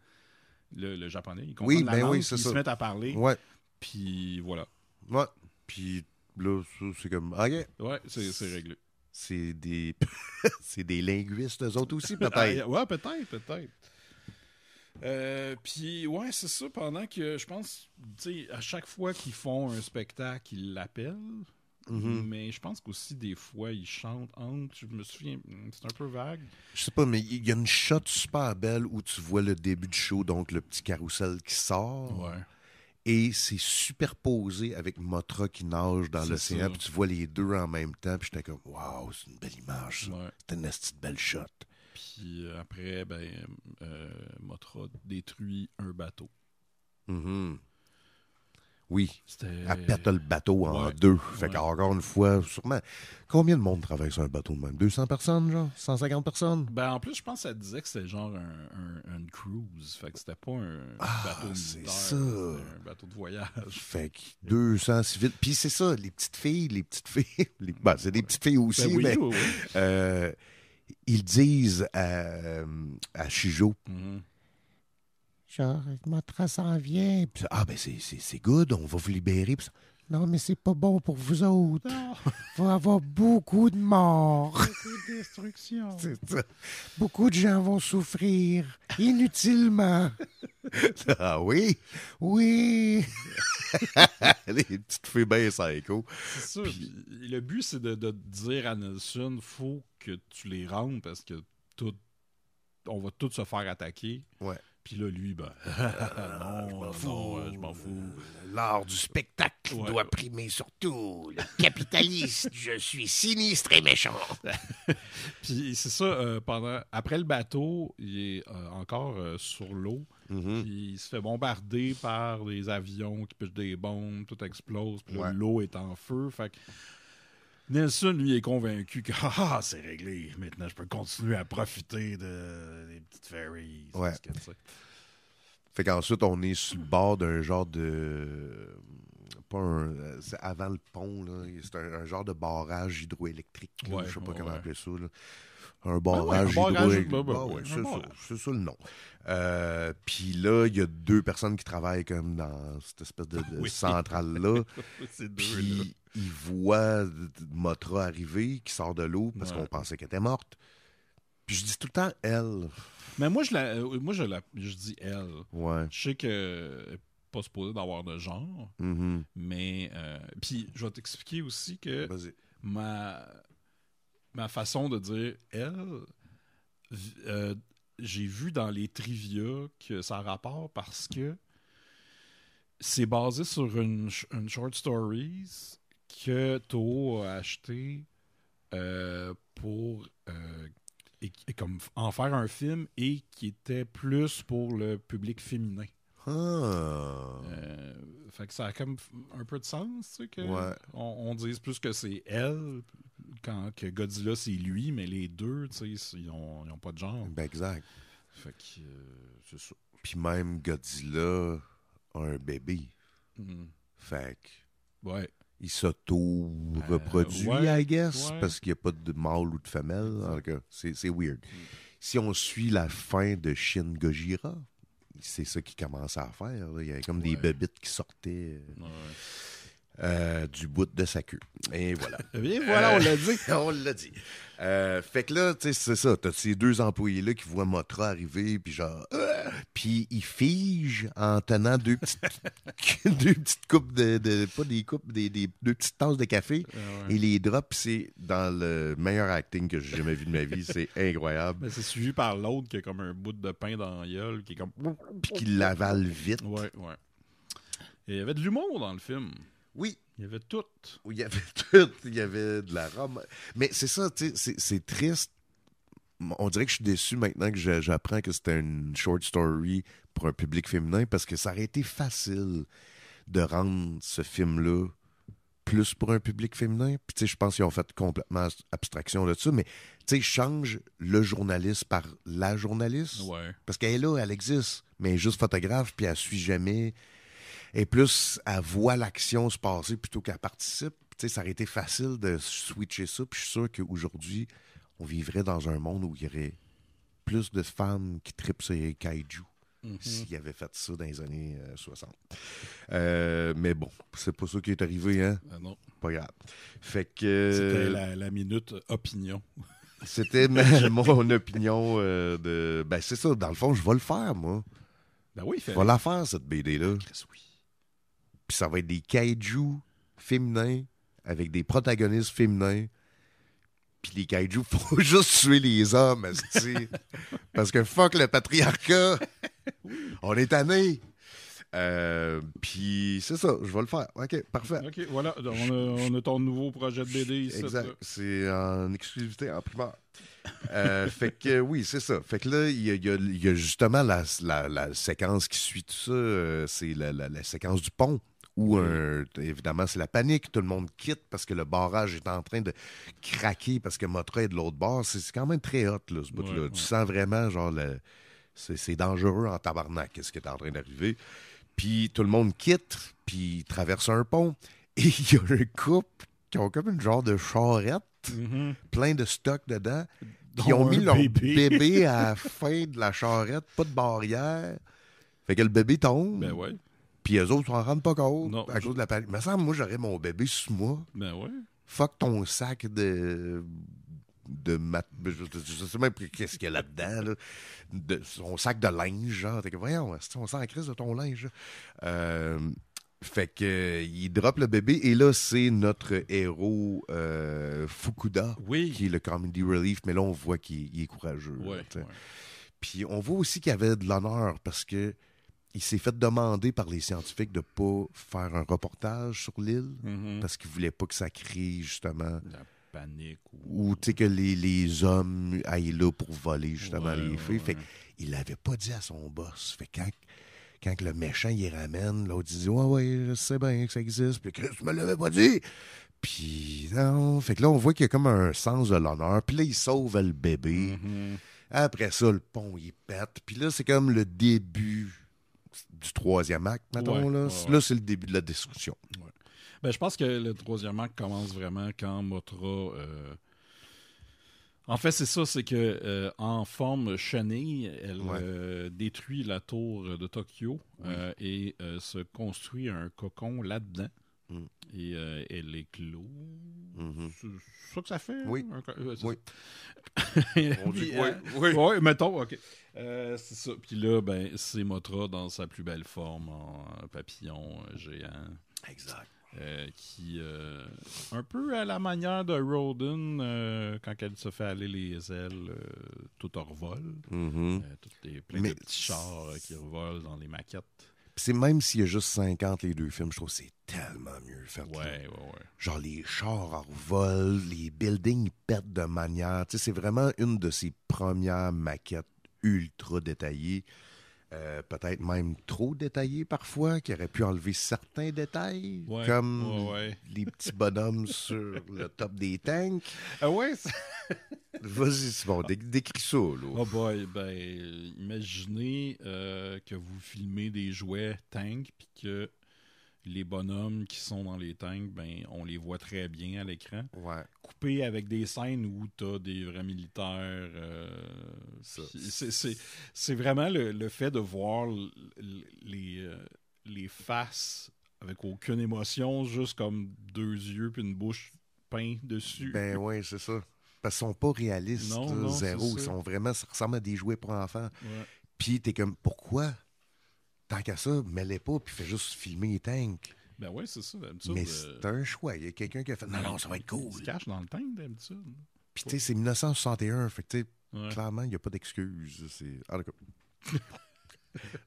le, japonais. Ils comprennent la ben ils se mettent à parler. Ouais. Puis voilà. Ouais. Puis là, c'est comme, OK. Ouais, c'est réglé. C'est des... <laughs> c'est des linguistes, eux autres aussi, <laughs> peut-être. ouais, peut-être, peut-être. Euh, puis, ouais, c'est ça. Pendant que je pense, tu sais, à chaque fois qu'ils font un spectacle, ils l'appellent. Mm-hmm. Mais je pense qu'aussi, des fois, ils chantent entre. Je me souviens, hmm, c'est un peu vague. Je sais pas, mais il y a une shot super belle où tu vois le début du show, donc le petit carrousel qui sort. Ouais et c'est superposé avec Motra qui nage dans l'océan, puis tu vois les deux en même temps, puis j'étais comme waouh, c'est une belle image, c'était une petite belle shot. Puis euh, après, ben, euh, Motra détruit un bateau. Mm-hmm. Oui. Elle pète le bateau en deux. Fait une fois, sûrement. Combien de monde travaille sur un bateau de même 200 personnes, genre 150 personnes Ben, en plus, je pense que ça disait que c'était genre un, un, une cruise. Fait que c'était pas un ah, bateau de c'est ça. un bateau de voyage. <laughs> Fait que 200 civils. Puis c'est ça, les petites filles, les petites filles. <laughs> Ben, c'est des petites filles ben aussi, mais. Euh, ils disent à, euh, à Chijo. Mm-hmm. Genre, trace en vient. ah, ben c'est good, on va vous libérer. non, mais c'est pas bon pour vous autres. Il va y avoir beaucoup de morts. Beaucoup de destruction. <laughs> Beaucoup de gens vont souffrir inutilement. <laughs> ah oui? Oui. tu te fais bien psycho. ça. le but, c'est de, dire à Nelson, faut que tu les rendes parce que tout, on va tous se faire attaquer. Ouais. Puis là, lui, ben, <laughs> euh, je m'en fous. je euh, fous. L'art du spectacle doit primer sur tout. Le capitaliste, <laughs> je suis sinistre et méchant. <laughs> puis c'est ça, euh, pendant, après le bateau, il est encore sur l'eau. Mm-hmm. il se fait bombarder par des avions qui pêchent des bombes, tout explose, puis l'eau est en feu. Fait que Nelson, lui, est convaincu que <laughs> ah, ah, c'est réglé. Maintenant, je peux continuer à profiter de, des petites ferries. Ouais. fait qu'ensuite, on est sur le bord d'un genre de. Pas un. C'est avant le pont, là. C'est un, genre de barrage hydroélectrique. je sais pas comment appeler ça, ah un barrage ah Un c'est, ça, le nom. Euh, puis là, il y a deux personnes qui travaillent comme dans cette espèce de, <laughs> centrale-là. <laughs> Puis ils voient Motra arriver, qui sort de l'eau parce qu'on pensait qu'elle était morte. Puis je dis tout le temps elle. Mais moi, je, euh, moi, je, je dis elle. Je sais que euh, pas supposé d'avoir de genre, mm-hmm. mais... Puis je vais t'expliquer aussi que... Ma, ma façon de dire elle, euh, j'ai vu dans les trivia que ça a rapport parce que c'est basé sur une, short stories que Toho a acheté euh, pour euh, comme en faire un film et qui était plus pour le public féminin. Ah. fait que ça a comme un peu de sens, tu que on, dise plus que c'est elle quand, que Godzilla, c'est lui, mais les deux, tu sais, ils n'ont pas de genre. Ben, exact. Fait que euh, c'est ça. Puis même Godzilla a un bébé. Mhm. Fait que. Ouais. Il s'auto-reproduit, euh, I guess, parce qu'il n'y a pas de mâle ou de femelle. c'est weird. Mhm. Si on suit la fin de Shin Gojira, c'est ça qu'il commence à faire. Il y avait comme des bébites qui sortaient. Euh, du bout de sa queue. Et voilà. <laughs> Et voilà, on l'a dit. Euh, <laughs> on l'a dit. Euh, fait que là, tu sais, c'est ça. T'as ces deux employés-là qui voient Motra arriver, puis genre. puis ils figent en tenant deux petites, <laughs> deux petites coupes de, Pas des coupes, des, deux petites tasses de café. Ah Et les drops, c'est dans le meilleur acting que j'ai jamais vu de ma vie. C'est incroyable. mais c'est suivi par l'autre qui a comme un bout de pain dans la gueule, qui est comme. Puis qui l'avale vite. Ouais, ouais. il y avait de l'humour dans le film. Oui. Il y avait tout. Il y avait <laughs> tout. Il y avait de la Rome. Mais c'est ça, tu sais, c'est triste. On dirait que je suis déçu maintenant que j'apprends que c'était une short story pour un public féminin parce que ça aurait été facile de rendre ce film-là plus pour un public féminin. Puis, tu sais, je pense qu'ils ont fait complètement abstraction là-dessus, mais, tu sais, change le journaliste par la journaliste. Oui. Parce qu'elle est là, elle existe, mais elle est juste photographe, puis elle suit jamais et plus à voit l'action se passer plutôt qu'à participer. ça aurait été facile de switcher ça. Puis je suis sûr qu'aujourd'hui, on vivrait dans un monde où il y aurait plus de femmes qui tripent sur les kaiju. Mm-hmm. s'ils avaient avait fait ça dans les années 60. Euh, euh, mais bon, c'est pas ça qui est arrivé, hein? Ah non. Pas grave. Fait que. C'était la, minute opinion. <laughs> C'était <laughs> mon opinion de. Ben, c'est ça. Dans le fond, je vais le faire, moi. Ben oui, fait. Je vais la faire, cette BD-là. Ah, oui. Puis ça va être des kaijus féminins avec des protagonistes féminins. Puis les kaijus <laughs> faut juste tuer les hommes, <laughs> parce que fuck le patriarcat, on est tanné. Euh, puis c'est ça, je vais le faire. OK, parfait. OK, voilà, on a, ton nouveau projet de BD ici. Exact, c'est en exclusivité, en primaire. Euh, fait que euh, oui, c'est ça. Fait que là, il y, a, justement la, séquence qui suit tout ça, c'est la, séquence du pont. Ou euh, évidemment, c'est la panique. Tout le monde quitte parce que le barrage est en train de craquer parce que Motra est de l'autre bord. C'est quand même très hot, là, ce bout-là. tu sens vraiment, genre, c'est dangereux en tabarnak, ce qui est en train d'arriver. Puis tout le monde quitte, puis traverse un pont. <laughs> Et il y a un couple qui ont comme une genre de charrette, mm-hmm. plein de stock dedans. Qui ont mis leur bébé. à la fin de la charrette, pas de barrière. Fait que le bébé tombe. Ben ouais. Puis eux autres, ils s'en rendent pas compte non, à cause de la panique. Mais ça, moi, j'aurais mon bébé sous moi. Ben ouais. Fuck ton sac de. De mat... Je sais même qu'est-ce qu'il y a là-dedans. Là. De... Son sac de linge, genre. voyons, on sent la crise de ton linge. Euh, fait que il drop le bébé et là c'est notre héros euh, Fukuda oui. qui est le comedy relief mais là on voit qu'il est courageux. Ouais, Puis on voit aussi qu'il y avait de l'honneur parce que il s'est fait demander par les scientifiques de ne pas faire un reportage sur l'île mm-hmm. parce qu'il ne voulait pas que ça crée justement. La panique. Ou, ou que les, hommes aillent là pour voler justement les filles. fait il l'avait pas dit à son boss. Fait quand, quand le méchant y ramène, l'autre dit Ouais, ouais, je bien que ça existe. Puis Chris, je me l'avais pas dit. Puis non. Fait que là, on voit qu'il y a comme un sens de l'honneur. Puis là, il sauve le bébé. Mm-hmm. Après ça, le pont, il pète. Puis là, c'est comme le début du troisième acte, mettons. là, là c'est le début de la discussion. Ben, je pense que le troisième acte commence vraiment quand Motra. Euh, en fait, c'est ça, c'est que euh, en forme chenille, elle euh, détruit la tour de Tokyo et se construit un cocon là-dedans. Mm. Et les euh, elle mm-hmm. C'est ça que ça fait? Oui. oui. oui, mettons, OK. Euh, c'est ça. Puis là, ben, c'est Motra dans sa plus belle forme en papillon euh, géant. Exact. qui, un peu à la manière de Rodin quand elle se fait aller les ailes, tout en revol mm-hmm. plein de petits chars qui revolent dans les maquettes c'est même s'il y a juste 50 les deux films, je trouve que c'est tellement mieux fait. Ouais, ouais, Genre les chars en vol, les buildings pètent de manière. Tu sais, c'est vraiment une de ses premières maquettes ultra détaillées. Euh, peut-être même trop détaillé parfois, qui aurait pu enlever certains détails, comme les petits bonhommes <laughs> sur le top des tanks. Ah ouais? Vas-y, Simon, bon. décris ça. Oh boy, ben, imaginez euh, que vous filmez des jouets tanks, puis que les bonhommes qui sont dans les tanks, ben, on les voit très bien à l'écran. Ouais. Coupé avec des scènes où tu as des vrais militaires. Euh, c'est vraiment le, fait de voir les, euh, les faces avec aucune émotion, juste comme deux yeux puis une bouche peinte dessus. Ben <laughs> oui, c'est ça. Parce qu'ils sont pas réalistes, zéro. Ils sont vraiment, ça ressemble à des jouets pour enfants. Ouais. Puis t'es comme, pourquoi? tant qu'à ça, mets-les pas, puis fais juste filmer les tanks. Ben oui, c'est ça, d'habitude. Mais euh, c'est un choix. Il y a quelqu'un qui a fait Non, non, ça va être cool. Il se cache dans le tank, d'habitude. Puis, tu sais, c'est 1961. Fait tu sais, clairement, il n'y a pas d'excuse. C'est. <laughs>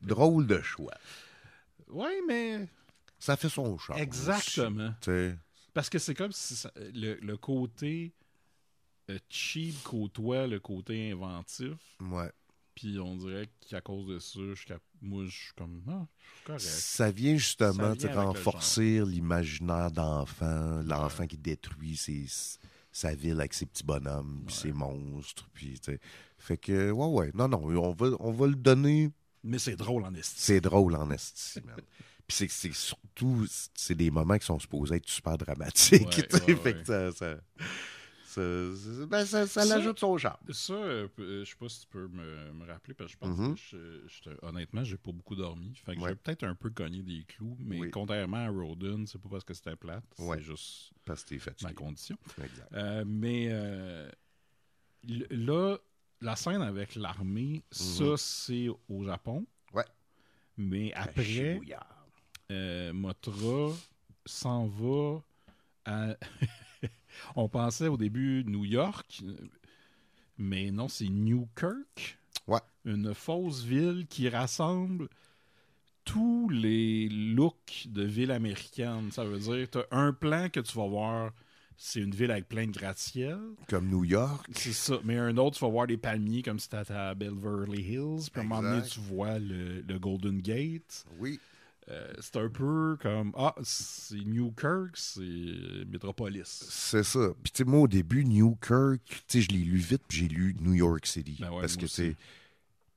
Drôle de choix. Oui, mais. Ça fait son choix. Exactement. sais. Parce que c'est comme si le, le, côté euh, cheap côtoie le côté inventif. Ouais. Puis on dirait qu'à cause de ça, moi, je suis comme. non. Ah, je suis ça vient justement de renforcer l'imaginaire d'enfant, l'enfant qui détruit sa ville avec ses petits bonhommes, ses monstres. Puis, fait que, ouais, ouais. Non, non, on va, on va le donner. Mais c'est drôle en esti. C'est drôle en estime. <laughs> Puis c'est surtout, c'est des moments qui sont supposés être super dramatiques. fait que ça... Ben, ça, l'ajoute son charme. Ça, je euh, euh, je sais pas si tu peux me, rappeler, parce que je pense mm-hmm. que je, je, honnêtement, j'ai pas beaucoup dormi. Fait que j'ai peut-être un peu cogné des clous, mais contrairement à Rodin, c'est pas parce que c'était plate, c'est juste ma condition. Euh, mais là, la scène avec l'armée, ça, mm-hmm. c'est au Japon. Ouais. Mais après, Motra s'en va à. <laughs> On pensait au début New York, mais non, c'est Newkirk. Ouais. Une fausse ville qui rassemble tous les looks de villes américaines. Ça veut dire, tu as un plan que tu vas voir c'est une ville avec plein de gratte-ciel. Comme New York. C'est ça. Mais un autre, tu vas voir des palmiers comme si étais à Beverly Hills. Puis à un moment donné, tu vois le Golden Gate. Oui. Euh, c'est un peu comme Ah, c'est Newkirk, c'est Metropolis. C'est ça. Puis, tu sais, moi, au début, Newkirk, tu sais, je l'ai lu vite, puis j'ai lu New York City. Ben parce que c'est.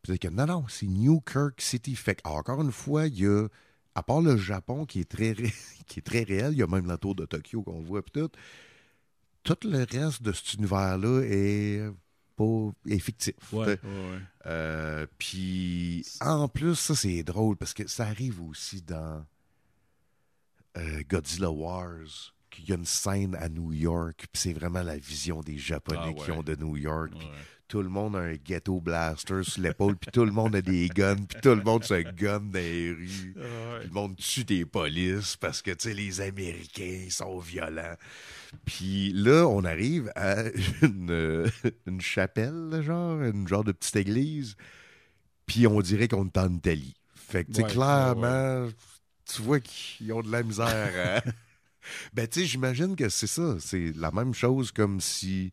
que non, non, c'est Newkirk City. Fait encore une fois, il y a. À part le Japon qui est très, <laughs> qui est très réel, il y a même la tour de Tokyo qu'on voit, puis tout. Tout le reste de cet univers-là est effectif. Euh, puis en plus, ça c'est drôle parce que ça arrive aussi dans euh, Godzilla Wars il y a une scène à New York, puis c'est vraiment la vision des Japonais ah qui ont de New York. Tout le monde a un ghetto blaster sur l'épaule, puis tout le monde a des guns, puis tout le monde se gomme dans les rues. Tout ah le monde tue des polices parce que, tu sais, les Américains, sont violents. Puis là, on arrive à <laughs> une, chapelle, genre, une genre de petite église, puis on dirait qu'on est en Italie. Fait que, tu clairement, tu vois qu'ils ont de la misère hein? <laughs> ben, tu sais, j'imagine que c'est ça. C'est la même chose comme si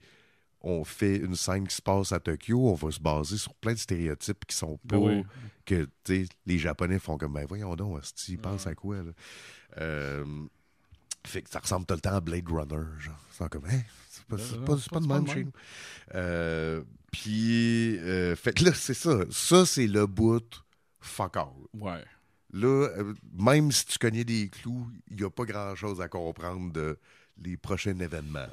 on fait une scène qui se passe à Tokyo, on va se baser sur plein de stéréotypes qui sont ben pas. Que, tu les Japonais font comme, ben, voyons donc, ils pensent à quoi, là? Euh, fait que ça ressemble tout le temps à Blade Runner, genre. C'est comme, hein? C'est pas, de même, puis, fait que là, c'est ça. Ça, c'est le bout fuck out. Ouais. Là, euh, même si tu connais des clous, il n'y a pas grand-chose à comprendre de les prochains événements.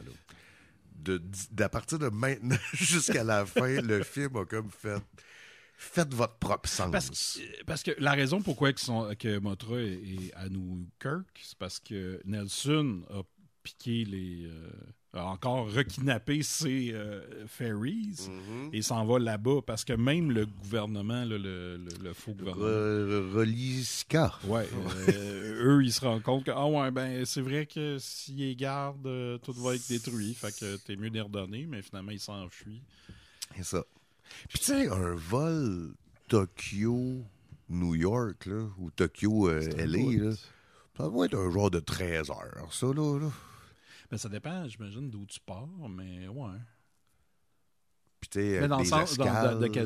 De, d'à partir de maintenant <laughs> jusqu'à la fin, le <laughs> film a comme fait faites votre propre sens. Parce, que euh, la raison pourquoi que, sont, que Motra et, à nous Kirk, c'est parce que Nelson a piqué les, euh, encore requinapper ses euh, ferries mm-hmm. et s'en va là-bas parce que même le gouvernement, le, faux gouvernement. Re, Relisca. Ouais. Euh, eux, ils se rendent compte que, ah ouais, ben, c'est vrai que s'ils les gardent, euh, tout va être détruit. Fait que t'es mieux d'y mais finalement, ils s'enfuient. C'est ça. Puis tu sais, un vol Tokyo-New York, là, ou Tokyo-LA, ça va être un genre de 13 heures, ça, là. Ben, ça dépend, j'imagine, d'où tu pars, mais ouais. Puis, mais dans, quel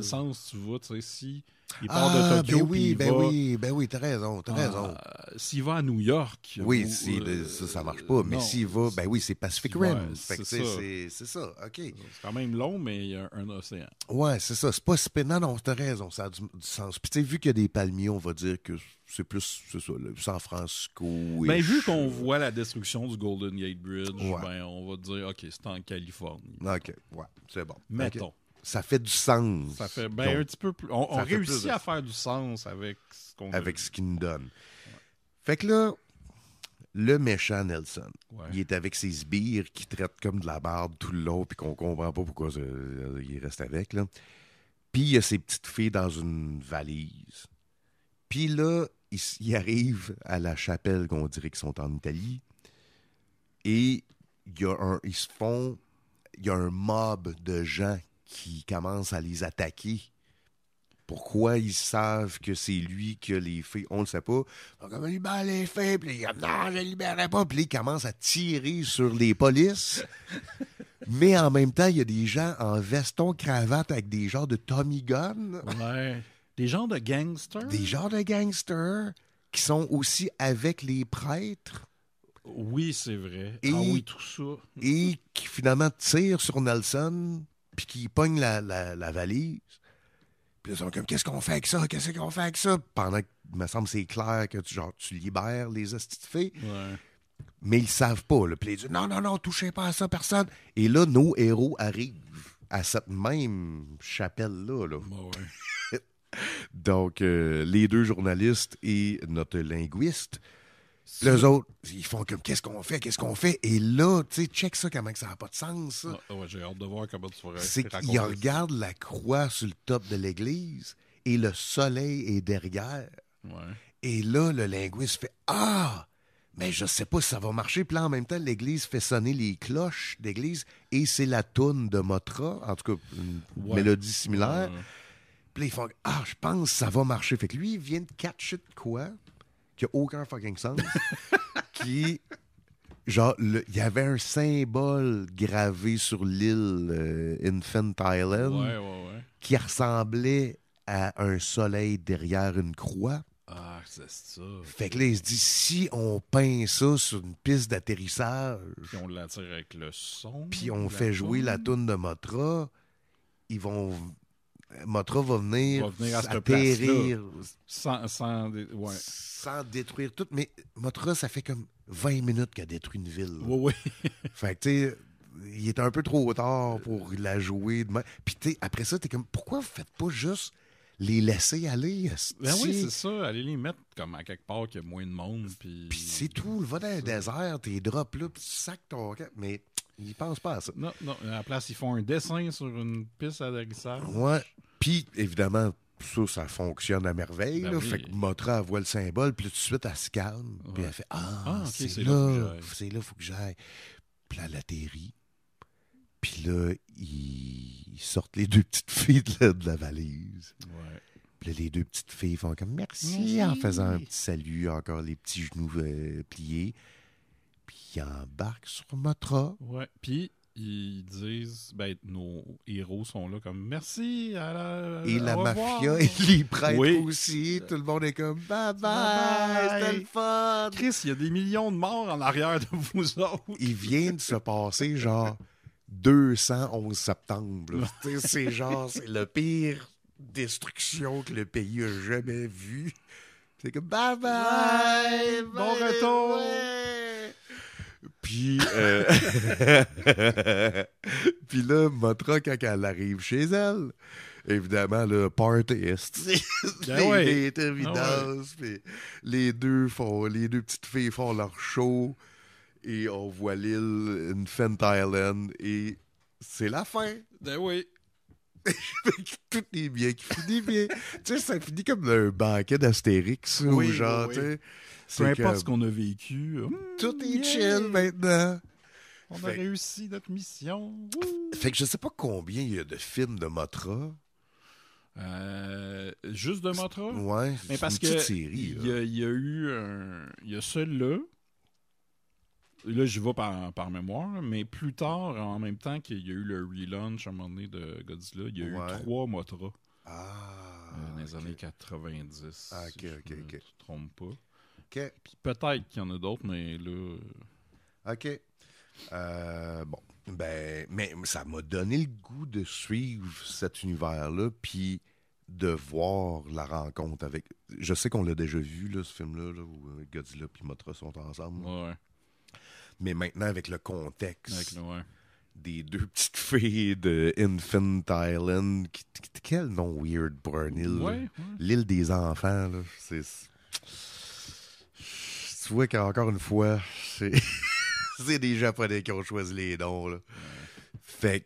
sens tu vas, tu sais, si il part de ah, ben Tokyo. Ben oui, ben, oui, ben oui, t'as raison, t'as euh, raison. S'il va à New York. Oui, si, euh, ça, ça marche pas. Mais s'il va, ben oui, c'est Pacific Rim. c'est ça. ça. OK. C'est quand même long, mais il y a un océan. Ouais, c'est ça. C'est pas si Non, non, t'as raison, ça a du, sens. Puis tu sais, vu qu'il y a des palmiers, on va dire que c'est plus ça, le San Francisco. Ben, vu qu'on voit la destruction du Golden Gate Bridge, ben, on va dire, OK, c'est en Californie. OK, ouais, c'est bon. Mettons ça fait du sens. Ça fait ben, un petit peu plus. On, réussit à faire du sens avec ce qu'on Avec ce qu'il nous donne. Fait que là, le méchant Nelson, il est avec ses sbires qui traitent comme de la barbe tout le long, puis qu'on comprend pas pourquoi euh, il reste avec. Là. Puis il y a ses petites filles dans une valise. Puis là, ils, il arrivent à la chapelle qu'on dirait qu'ils sont en Italie. Et il y a un, ils se font. Il y a un mob de gens qui commence à les attaquer. Pourquoi ils savent que c'est lui que les fées, on le sait pas. Comme libérer les fées, puis non, je les libérerai pas, puis ils commencent à tirer sur les polices. <laughs> Mais en même temps, il y a des gens en veston cravate avec des genres de Tommy Gun. Ouais. Des genres de gangsters. Des genres de gangsters qui sont aussi avec les prêtres. Oui, c'est vrai. ah oui, tout ça. Et qui finalement tirent sur Nelson puis qu'ils pognent la, valise. Puis ils sont comme, qu'est-ce qu'on fait avec ça? Qu'est-ce qu'on fait avec ça? Pendant que, il me semble, c'est clair que tu, genre, tu libères les astuces Mais ils savent pas. Le Puis ils disent, non, non, non, touchez pas à ça, personne. Et là, nos héros arrivent à cette même chapelle-là. Bah <laughs> Donc, euh, les deux journalistes et notre linguiste les autres, ils font comme qu'est-ce qu'on fait, qu'est-ce qu'on fait. Et là, tu sais, check ça, comment ça n'a pas de sens. ouais, j'ai hâte de voir comment tu vas C'est qu'ils regardent la croix sur le top de l'église et le soleil est derrière. Ouais. Et là, le linguiste fait Ah, mais je sais pas si ça va marcher. Puis là, en même temps, l'église fait sonner les cloches d'église et c'est la toune de Motra, en tout cas, une mélodie similaire. Puis ils font Ah, je pense que ça va marcher. Fait que lui, vient de catcher quoi qui a aucun fucking sens, <laughs> qui genre, il y avait un symbole gravé sur l'île euh, Infant Island qui ressemblait à un soleil derrière une croix. Ah, c'est ça. Fait que là, il se dit, si on peint ça sur une piste d'atterrissage... Puis on l'attire avec le son. Puis on fait jouer la toune de Motra, ils vont Motra va venir, atterrir. Sans, sans, détruire tout. Mais Motra, ça fait comme 20 minutes qu'elle détruit une ville. Oui, oui. <laughs> fait que, tu sais, il est un peu trop tard pour la jouer. Demain. Puis, tu après ça, t'es comme, pourquoi vous faites pas juste les laisser aller? Ben oui, c'est ça. Allez les mettre comme à quelque part qu'il y a moins de monde. Puis, c'est tout. Va dans le désert, t'es drops là, puis tu sacs ton. Mais ils pensent pas à ça. Non, non. À la place, ils font un dessin sur une piste à glissade. Ouais. Puis, évidemment, ça, ça fonctionne à merveille. Ben fait que Motra, voit le symbole, puis tout de suite, elle se calme. Puis elle fait Ah, ah c'est là, c'est là, faut que j'aille. Puis elle atterrit. Puis là, ils... sortent les deux petites filles de la, valise. Ouais. Puis les deux petites filles font comme merci en faisant un petit salut, encore les petits genoux euh, pliés puis ils embarque sur Matra. Ouais, puis ils disent ben, nos héros sont là comme merci à et la mafia et les prêtres aussi tout le monde est comme bye bye, C'était le fun Chris il y a des millions de morts en arrière de vous autres il vient de se passer genre 211 septembre <laughs> c'est genre c'est le pire destruction que le pays a jamais vue c'est que bye bye, bye bon retour puis, euh, <laughs> puis là, Motra, quand elle arrive chez elle, évidemment, le party est, <laughs> <laughs> ben ouais. les, ah les, deux font, les deux petites filles font leur show et on voit l'île, une Fen Island et c'est la fin. Ben oui. <laughs> Tout est bien qui finit bien. tu sais, ça finit comme un banquet d'Astérix ou genre, Peu importe ce qu'on a vécu. Hum, tout est chill maintenant. On a réussi notre mission. Fait que je sais pas combien il y a de films de Matra. Euh, juste de Matra. Ouais, Mais parce que série. Il y, a eu un. Il y a celui-là là, j'y vais par, par, mémoire, mais plus tard, en même temps qu'il y a eu le relaunch à un moment donné de Godzilla, il y a eu trois Motra. Ah, euh, dans les années 90. Ah, ok, si ok, je me trompe pas. OK. Puis peut-être qu'il y en a d'autres, mais là. Euh, ok. Euh, bon. Ben, mais ça m'a donné le goût de suivre cet univers-là, puis de voir la rencontre avec. Je sais qu'on l'a déjà vu, ce film-là, où Godzilla et Motra sont ensemble. Ouais mais maintenant avec le contexte. des deux petites <laughs> filles de Infant Island. Quel nom weird pour une île? L'île des enfants, là. C'est... Tu vois qu'encore une fois, <laughs> c'est... <laughs> c'est des Japonais qui ont choisi les noms, là. Fait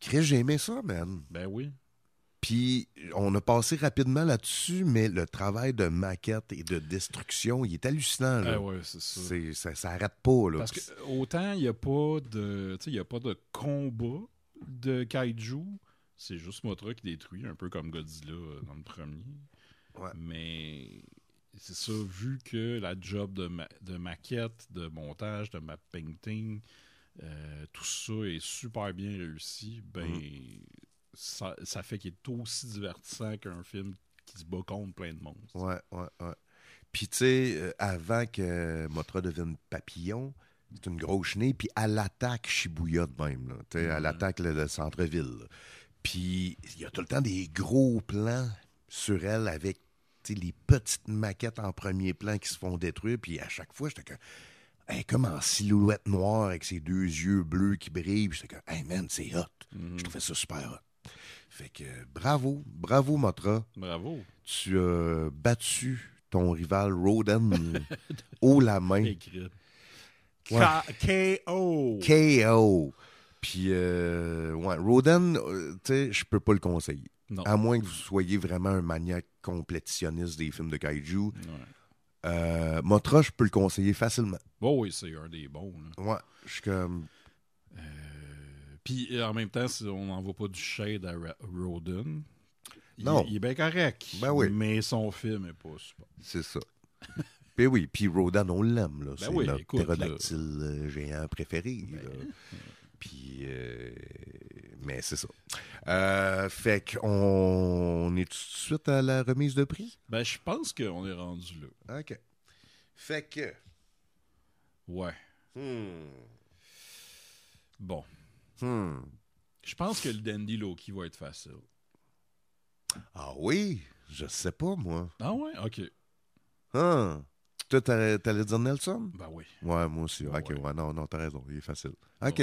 que j'ai aimé ça, man. Ben oui. Puis on a passé rapidement là-dessus, mais le travail de maquette et de destruction, il est hallucinant. Eh c'est ça. C'est, ça s'arrête pas. Là. Parce que autant il n'y a pas de. a pas de combat de kaiju. C'est juste Motra qui détruit, un peu comme Godzilla euh, dans le premier. Mais c'est ça, vu que la job de, de maquette, de montage, de map painting, euh, tout ça est super bien réussi, ben. Mm ça, fait qu'il est aussi divertissant qu'un film qui se bat contre plein de monstres. Ouais, ouais, ouais. Puis, tu sais, euh, avant que Motra devienne papillon, c'est une grosse chenille, puis à l'attaque, Shibuya même. Là, l'attaque mm-hmm. -hmm. à l'attaque le, centre-ville. Puis, il y a tout le temps des gros plans sur elle avec les petites maquettes en premier plan qui se font détruire. Puis, à chaque fois, j'étais que. comme en silhouette noire avec ses deux yeux bleus qui brillent. J'étais que, hey man, c'est hot. Mm-hmm. Je trouvais ça super hot. Fait que bravo, bravo Motra. Bravo. Tu as battu ton rival Roden <laughs> haut la main. Ouais. KO. KO. Puis, euh, ouais, Roden, euh, tu sais, je peux pas le conseiller. Non. À moins que vous soyez vraiment un maniaque complétitionniste des films de kaiju. Ouais. Euh, Motra, je peux le conseiller facilement. oui, c'est un des bons. Ouais, je suis comme. Puis euh, en même temps, on n'envoie pas du shade à Il, non. Il est bien correct. Ben oui. Mais son film est pas super. C'est ça. <laughs> Ben oui, puis Rodan, on l'aime. là. Ben c'est oui, notre euh, géant préféré. Ben, hein. Puis, euh, mais c'est ça. fait qu'on est tout de suite à la remise de prix? Ben, je pense qu'on est rendu là. OK. Fait que... Ouais. Hmm. Bon. Hmm. Je pense que le Dandy Loki va être facile. Ah oui? Je sais pas, moi. Ah ouais? OK. Ah. Toi, t'allais dire Nelson? Bah oui. Ouais, moi aussi. Ben ok, ouais. Non, non, t'as raison. Il est facile. Ah OK.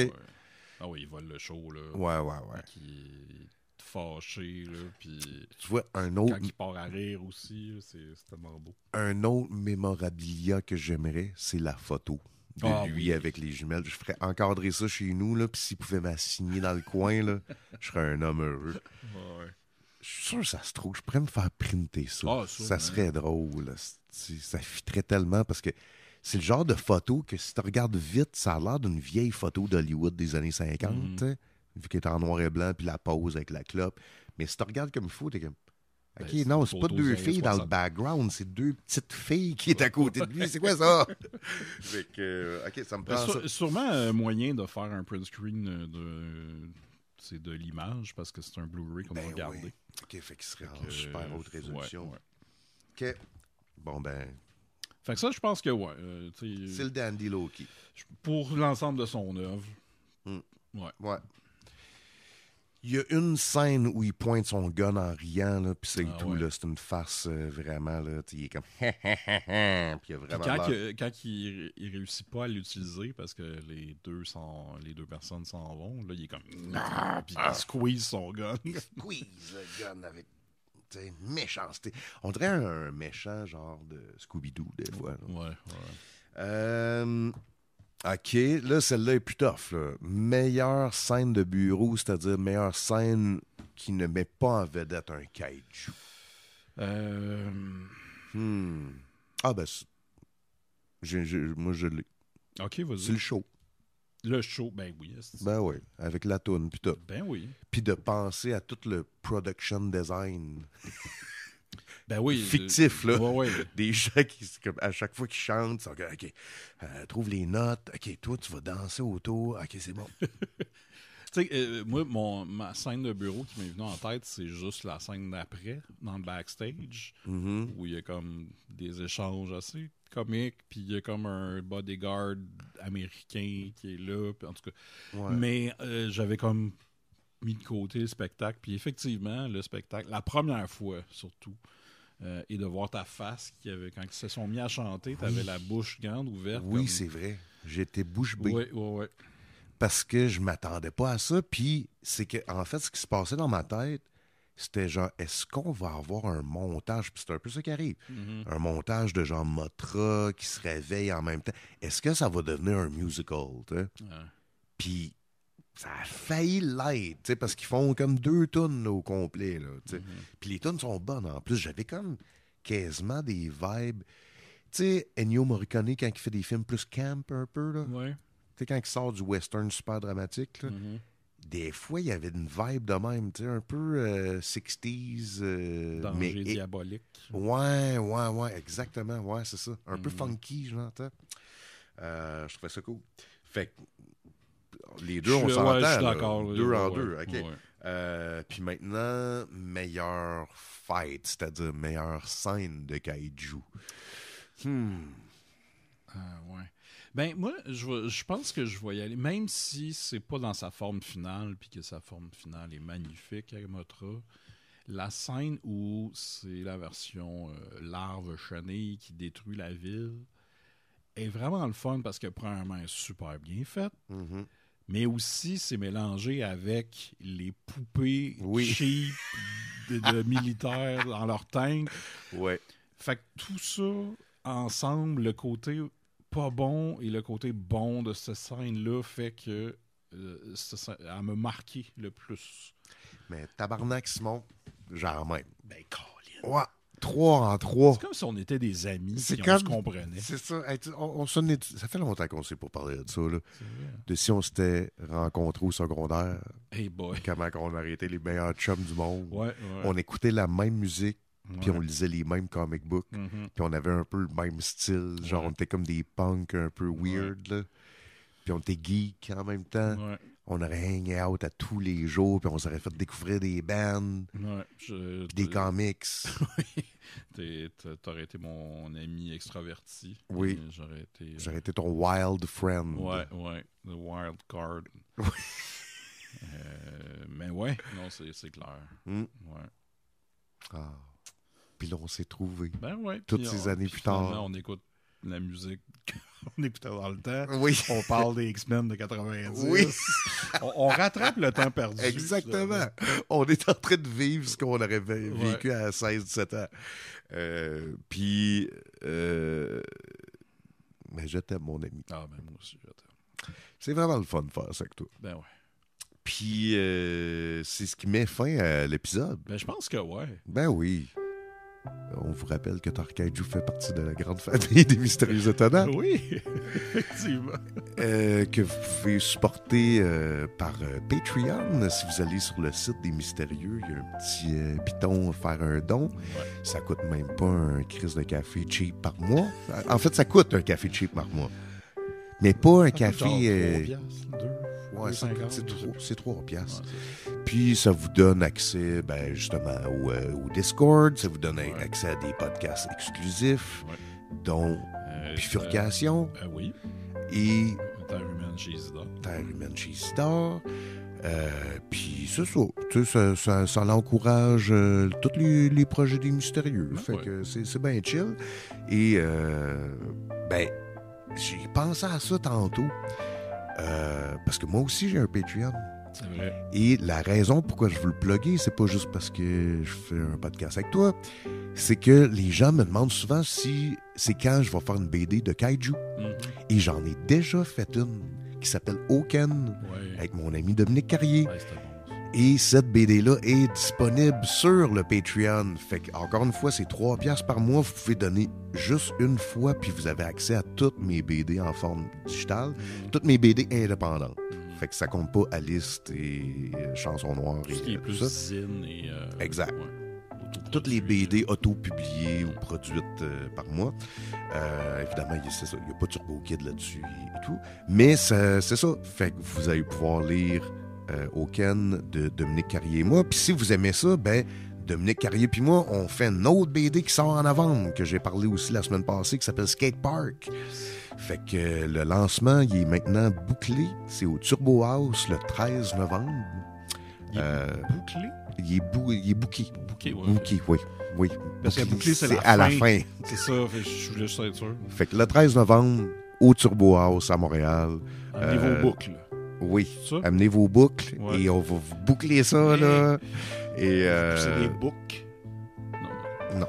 Ah oui, il vole le show, là. Ouais, ouais, ouais. Qui est fâché, là. Puis. Tu vois, un autre. Quand il part à rire aussi, c'est tellement beau. Un autre mémorabilia que j'aimerais, c'est la photo de ah lui avec les jumelles. Je ferais encadrer ça chez nous, là, puis s'il pouvait m'assigner dans le coin, là, je serais un homme heureux. Je suis sûr ça se trouve. Je pourrais me faire printer ça. Ah, ça, serait drôle. Ça fitterait tellement parce que c'est le genre de photo que si tu regardes vite, ça a l'air d'une vieille photo d'Hollywood des années 50, mm. hein, vu qu'elle est en noir et blanc, puis la pose avec la clope. Mais si tu regardes comme il faut, t'es comme ben, OK, non, c'est pas deux filles dans le background, c'est deux petites filles qui est à côté de lui. C'est quoi ça? <laughs> fait euh, OK, ça me ben, Sûrement un euh, moyen de faire un print screen euh, de, de l'image parce que c'est un Blu-ray qu'on va ben regarder. OK, fait qu'il serait en super haute résolution. OK. Bon, ben. Fait que ça, je pense que, ouais. c'est le dandy Loki. Pour l'ensemble de son œuvre. Hmm. Ouais. Ouais. Il y a une scène où il pointe son gun en riant, là, puis c'est ah tout. Là, c'est une farce, euh, vraiment. Là, il est comme. <laughs> puis a vraiment. quand, il, réussit pas à l'utiliser parce que les deux, les deux personnes s'en vont, là, il est comme. Ah. puis il squeeze son gun. <laughs> il squeeze le gun avec. méchanceté. On dirait un méchant genre de Scooby-Doo, des fois. Ouais, ouais. Euh. OK, là, celle-là est plus tough. Meilleure scène de bureau, c'est-à-dire meilleure scène qui ne met pas en vedette un cage. Euh, hmm. Ah, ben, moi, je l'ai. OK, vas-y. C'est le show. Le show, ben oui. Ben oui, avec la toune, puis Ben oui. Puis de penser à tout le production design. <laughs> ben oui, euh, fictif là. <laughs> des gens qui, à chaque fois qu'ils chantent, sont euh, trouve les notes, OK, toi, tu vas danser autour, OK, c'est bon. <laughs> tu sais, euh, moi, mon, ma scène de bureau qui m'est venue en tête, c'est juste la scène d'après, dans le backstage, mm-hmm. où il y a comme des échanges assez comiques, puis il y a comme un bodyguard américain qui est là, puis en tout cas. Mais j'avais comme mis de côté le spectacle, puis effectivement, le spectacle, la première fois surtout, euh, et de voir ta face qui avait, quand ils se sont mis à chanter, tu avais la bouche grande ouverte. Oui, c'est vrai. J'étais bouche bée. Oui, oui, oui. Parce que je m'attendais pas à ça. Puis c'est que en fait, ce qui se passait dans ma tête, c'était genre est-ce qu'on va avoir un montage Puis c'est un peu ça qui arrive. Mm-hmm. Un montage de genre Motra qui se réveille en même temps. Est-ce que ça va devenir un musical, tu sais Puis ça a failli l'être, parce qu'ils font comme deux tonnes au complet. Là, mhm. Puis les tonnes sont bonnes en plus. J'avais comme quasiment des vibes. Tu sais, Ennio Morricone, quand il fait des films plus camp un peu, là, quand il sort du western super dramatique, mhm. des fois, il y avait une vibe de même, tu un peu 60s. Euh, euh, Danger diabolique. Ouais, ouais, ouais, exactement, ouais, c'est ça. Un mhm. peu funky, je l'entends. Euh, je trouvais ça cool. Fait que les deux, on s'entend. deux en deux, OK. Euh, puis maintenant, meilleure fight, c'est-à-dire meilleure scène de kaiju. Hmm. Ah, ouais. Ben, moi, je, je, pense que je vais y aller. Même si c'est pas dans sa forme finale, puis que sa forme finale est magnifique, Agamotra, la scène où c'est la version euh, larve chenille qui détruit la ville est vraiment le fun parce que, premièrement, elle est super bien faite. Mm-hmm mais aussi c'est mélangé avec les poupées oui. de, <laughs> militaires dans leur teinte. Ouais. Fait que tout ça ensemble, le côté pas bon et le côté bon de ce scène-là fait que ça, euh, me marqué le plus. Mais tabarnak, Simon, genre même. Ben, Colin. Ouais. Trois en trois. C'est comme si on était des amis qui comme... se comprenait. C'est ça. On, Ça fait longtemps qu'on s'est pour parler de ça. Là. Hein. De si on s'était rencontrés au secondaire. Hey boy. Comment on aurait été les meilleurs chums du monde. On écoutait la même musique. Puis on lisait les mêmes comic books. Mm-hmm. Puis on avait un peu le même style. Genre, on était comme des punks un peu weird. Là. Puis on était geeks en même temps on aurait hangé out à tous les jours, puis on s'aurait fait découvrir des bands, puis des comics. <laughs> oui, t'aurais été mon ami extraverti. Oui. J'aurais été. Euh, j'aurais été ton wild friend. Ouais, ouais, the wild card. Oui. Euh, mais ouais, non, c'est clair. Hmm. Ouais. Ah. Puis là, on s'est trouvé. Ben ouais. Toutes ces années plus tard. On écoute la musique <laughs> qu'on écoutait dans le temps. Oui. On parle des X-Men de 90. Oui. <laughs> on, rattrape le temps perdu. Exactement. On est en train de vivre ce qu'on aurait vécu à 16-17 ans. Euh, puis, euh, mais je t'aime, mon ami. Ah, ben moi aussi, je t'aime. C'est vraiment le fun de faire ça avec toi. Ben ouais. Puis, euh, c'est ce qui met fin à l'épisode. Ben, je pense que ouais. Ben oui. On vous rappelle que joue fait partie de la grande famille des Mystérieux Étonnants. Oui, <laughs> effectivement. Euh, que vous pouvez supporter euh, par euh, Patreon. Si vous allez sur le site des Mystérieux, il y a un petit piton faire un don. Ça coûte même pas un crise de café cheap par mois. En fait, ça coûte un café cheap par mois. Mais pas un café. Ouais, c'est trop, c'est 3 piastres. Puis ça vous donne accès, ben, justement, euh, au, Discord, ça vous donne accès à des podcasts exclusifs, dont euh, Bifurcation. Euh, oui. Et. Terre humaine chez Isidore. puis c'est ça. ça, ça, ça l'encourage tous les, projets des mystérieux. Ah, fait que c'est bien chill. Et ben, j'ai pensé à ça tantôt. Euh, parce que moi aussi, j'ai un Patreon. C'est vrai. Et la raison pourquoi je veux le plugger, c'est pas juste parce que je fais un podcast avec toi, c'est que les gens me demandent souvent si c'est quand je vais faire une BD de kaiju. Mm-hmm. Et j'en ai déjà fait une qui s'appelle Oken avec mon ami Dominique Carrier. Et cette BD-là est disponible sur le Patreon. Fait encore une fois, c'est 3 pièces par mois. Vous pouvez donner juste une fois, puis vous avez accès à toutes mes BD en forme digitale, toutes mes BD indépendantes. Fait que ça compte pas liste et euh, Chanson Noire et euh, tout, plus et euh, exact. toutes les BD auto-publiées ou produites par moi. évidemment, il n'y a pas de Turbo Kid là-dessus et tout. Mais c'est ça. Fait que vous allez pouvoir lire euh, au Ken de Dominique Carrier et moi. Puis si vous aimez ça, ben Dominique Carrier puis moi, on fait une autre BD qui sort en novembre, que j'ai parlé aussi la semaine passée, qui s'appelle Skate Park. Fait que euh, le lancement, il est maintenant bouclé. C'est au Turbo House le 13 novembre. Euh, bouclé? Il est, bou il bouqué. oui. oui. Parce que bouclé, c'est à la fin. C'est ça, fait, je voulais juste être sûr. Fait que le 13 novembre, au Turbo House à Montréal. niveau boucle. Oui. Amenez vos boucles et on va vous boucler ça. Et... Là. Et, euh... C'est des boucles. Non. non.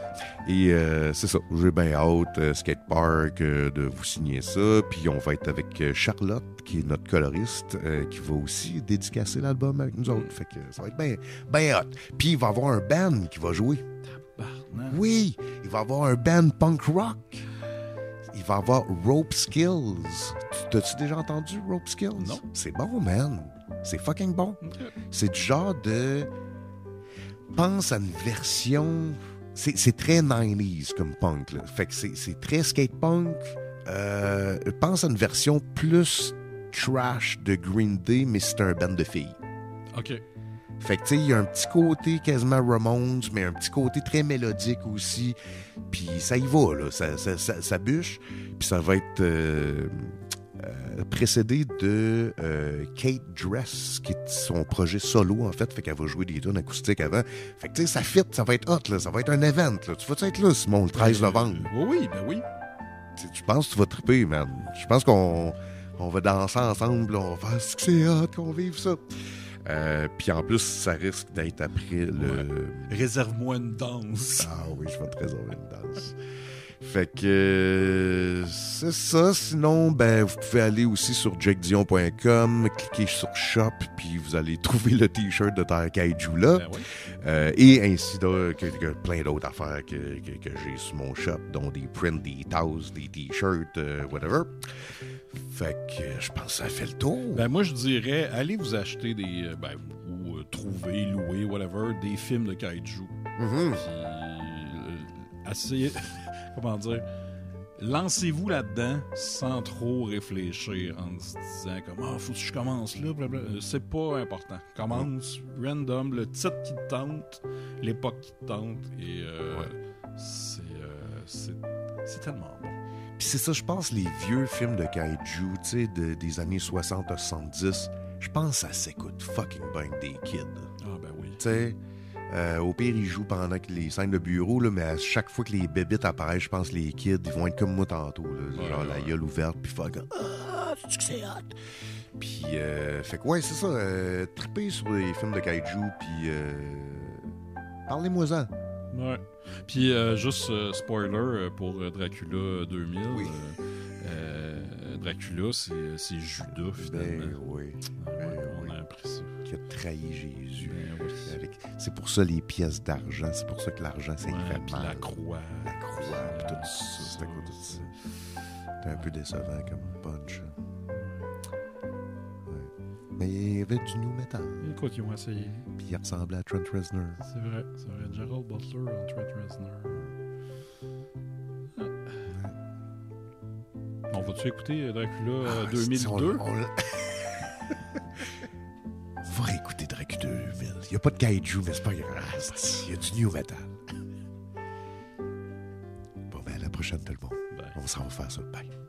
Et euh, c'est ça. J'ai bien hâte, euh, Skatepark, euh, de vous signer ça. Puis on va être avec euh, Charlotte, qui est notre coloriste, qui va aussi dédicacer l'album avec nous autres. Mm. Fait que ça va être bien ben hot. Puis il va y avoir un band qui va jouer. Oui, il va y avoir un band punk rock il va avoir Rope Skills. T'as-tu déjà entendu Rope Skills? Non. C'est bon, man. C'est fucking bon. C'est du genre de. Pense à une version. C'est très 90 comme punk. Fait que c'est très skate punk. Euh, pense à une version plus trash de Green Day, mais c'est un band de filles. OK. Fait que, tu il y a un petit côté quasiment Ramones, mais un petit côté très mélodique aussi. Puis ça y va, là. Ça, bûche. Puis ça va être euh, euh, précédé de euh, Kate Dress, qui est son projet solo, en fait. Fait qu'elle va jouer des tunes acoustiques avant. Fait que, tu sais, ça fit, ça va être hot, là. Ça va être un event, là. Tu vas être là, Simon, le 13 ben, novembre? oui, oui, ben oui. tu penses que tu vas tripper, man. Je pense qu'on on va danser ensemble, on va faire ce que c'est hot, qu'on vive ça. Euh, puis en plus, ça risque d'être après le. Réserve-moi une danse. Ah oui, je vais te réserver une danse. Fait que c'est ça. Sinon, ben vous pouvez aller aussi sur jackdion.com, cliquer sur shop, puis vous allez <laughs> trouver le t-shirt de Kaiju là. Ben euh, et ainsi de, que, plein d'autres affaires que, j'ai sur mon shop, dont des prints, des towels, des t-shirts, euh, whatever. Fait que je pense que ça fait le tour. Ben moi je dirais, allez vous acheter des. Euh, ben, ou trouver, louer, whatever, des films de Kaiju. Mm-hmm. assez. <laughs> comment dire, lancez-vous là-dedans sans trop réfléchir en se disant comme oh, faut que je commence là euh, c'est pas important commence random le titre qui te tente l'époque qui te tente et euh, euh, c'est, tellement bon puis c'est ça je pense les vieux films de kaiju tu sais de, des années 60 à 70 je pense à ça s'écoute fucking bien des kids ah ben oui tu sais euh, au pire, ils jouent pendant que les scènes de bureau, là, mais à chaque fois que les bébites apparaissent, je pense que les kids, ils vont être comme moi tantôt. genre la gueule ouverte, puis fuck. Ah, tu que c'est hot! Puis, euh, fait que, ouais, c'est ça. Euh, sur les films de kaiju, puis. Euh, parlez-moi-en. Ouais. Puis, juste spoiler pour Dracula 2000. Dracula, c'est Judas, ben finalement. Ben, oui. on a appris qui a trahi Jésus. Ben c'est pour ça les pièces d'argent, c'est pour ça que l'argent, ça y mal. La croix. La croix, puis ça. C'est à cause de ça. C'était un peu décevant comme punch. Hein. Mais il y avait du new metal. Écoute, ils ont essayé. Puis il ressemblait à Trent Reznor. C'est vrai, c'est vrai. Gerald Butler en Trent Reznor. On va-tu écouter Dracula euh, ah, 2002? <laughs> va réécouter Drake 2000. Il n'y a pas de kaiju, mais c'est pas grave. Il y a du new metal. Bon, ben, à la prochaine, tout le monde. On s'en va faire ça. Bye.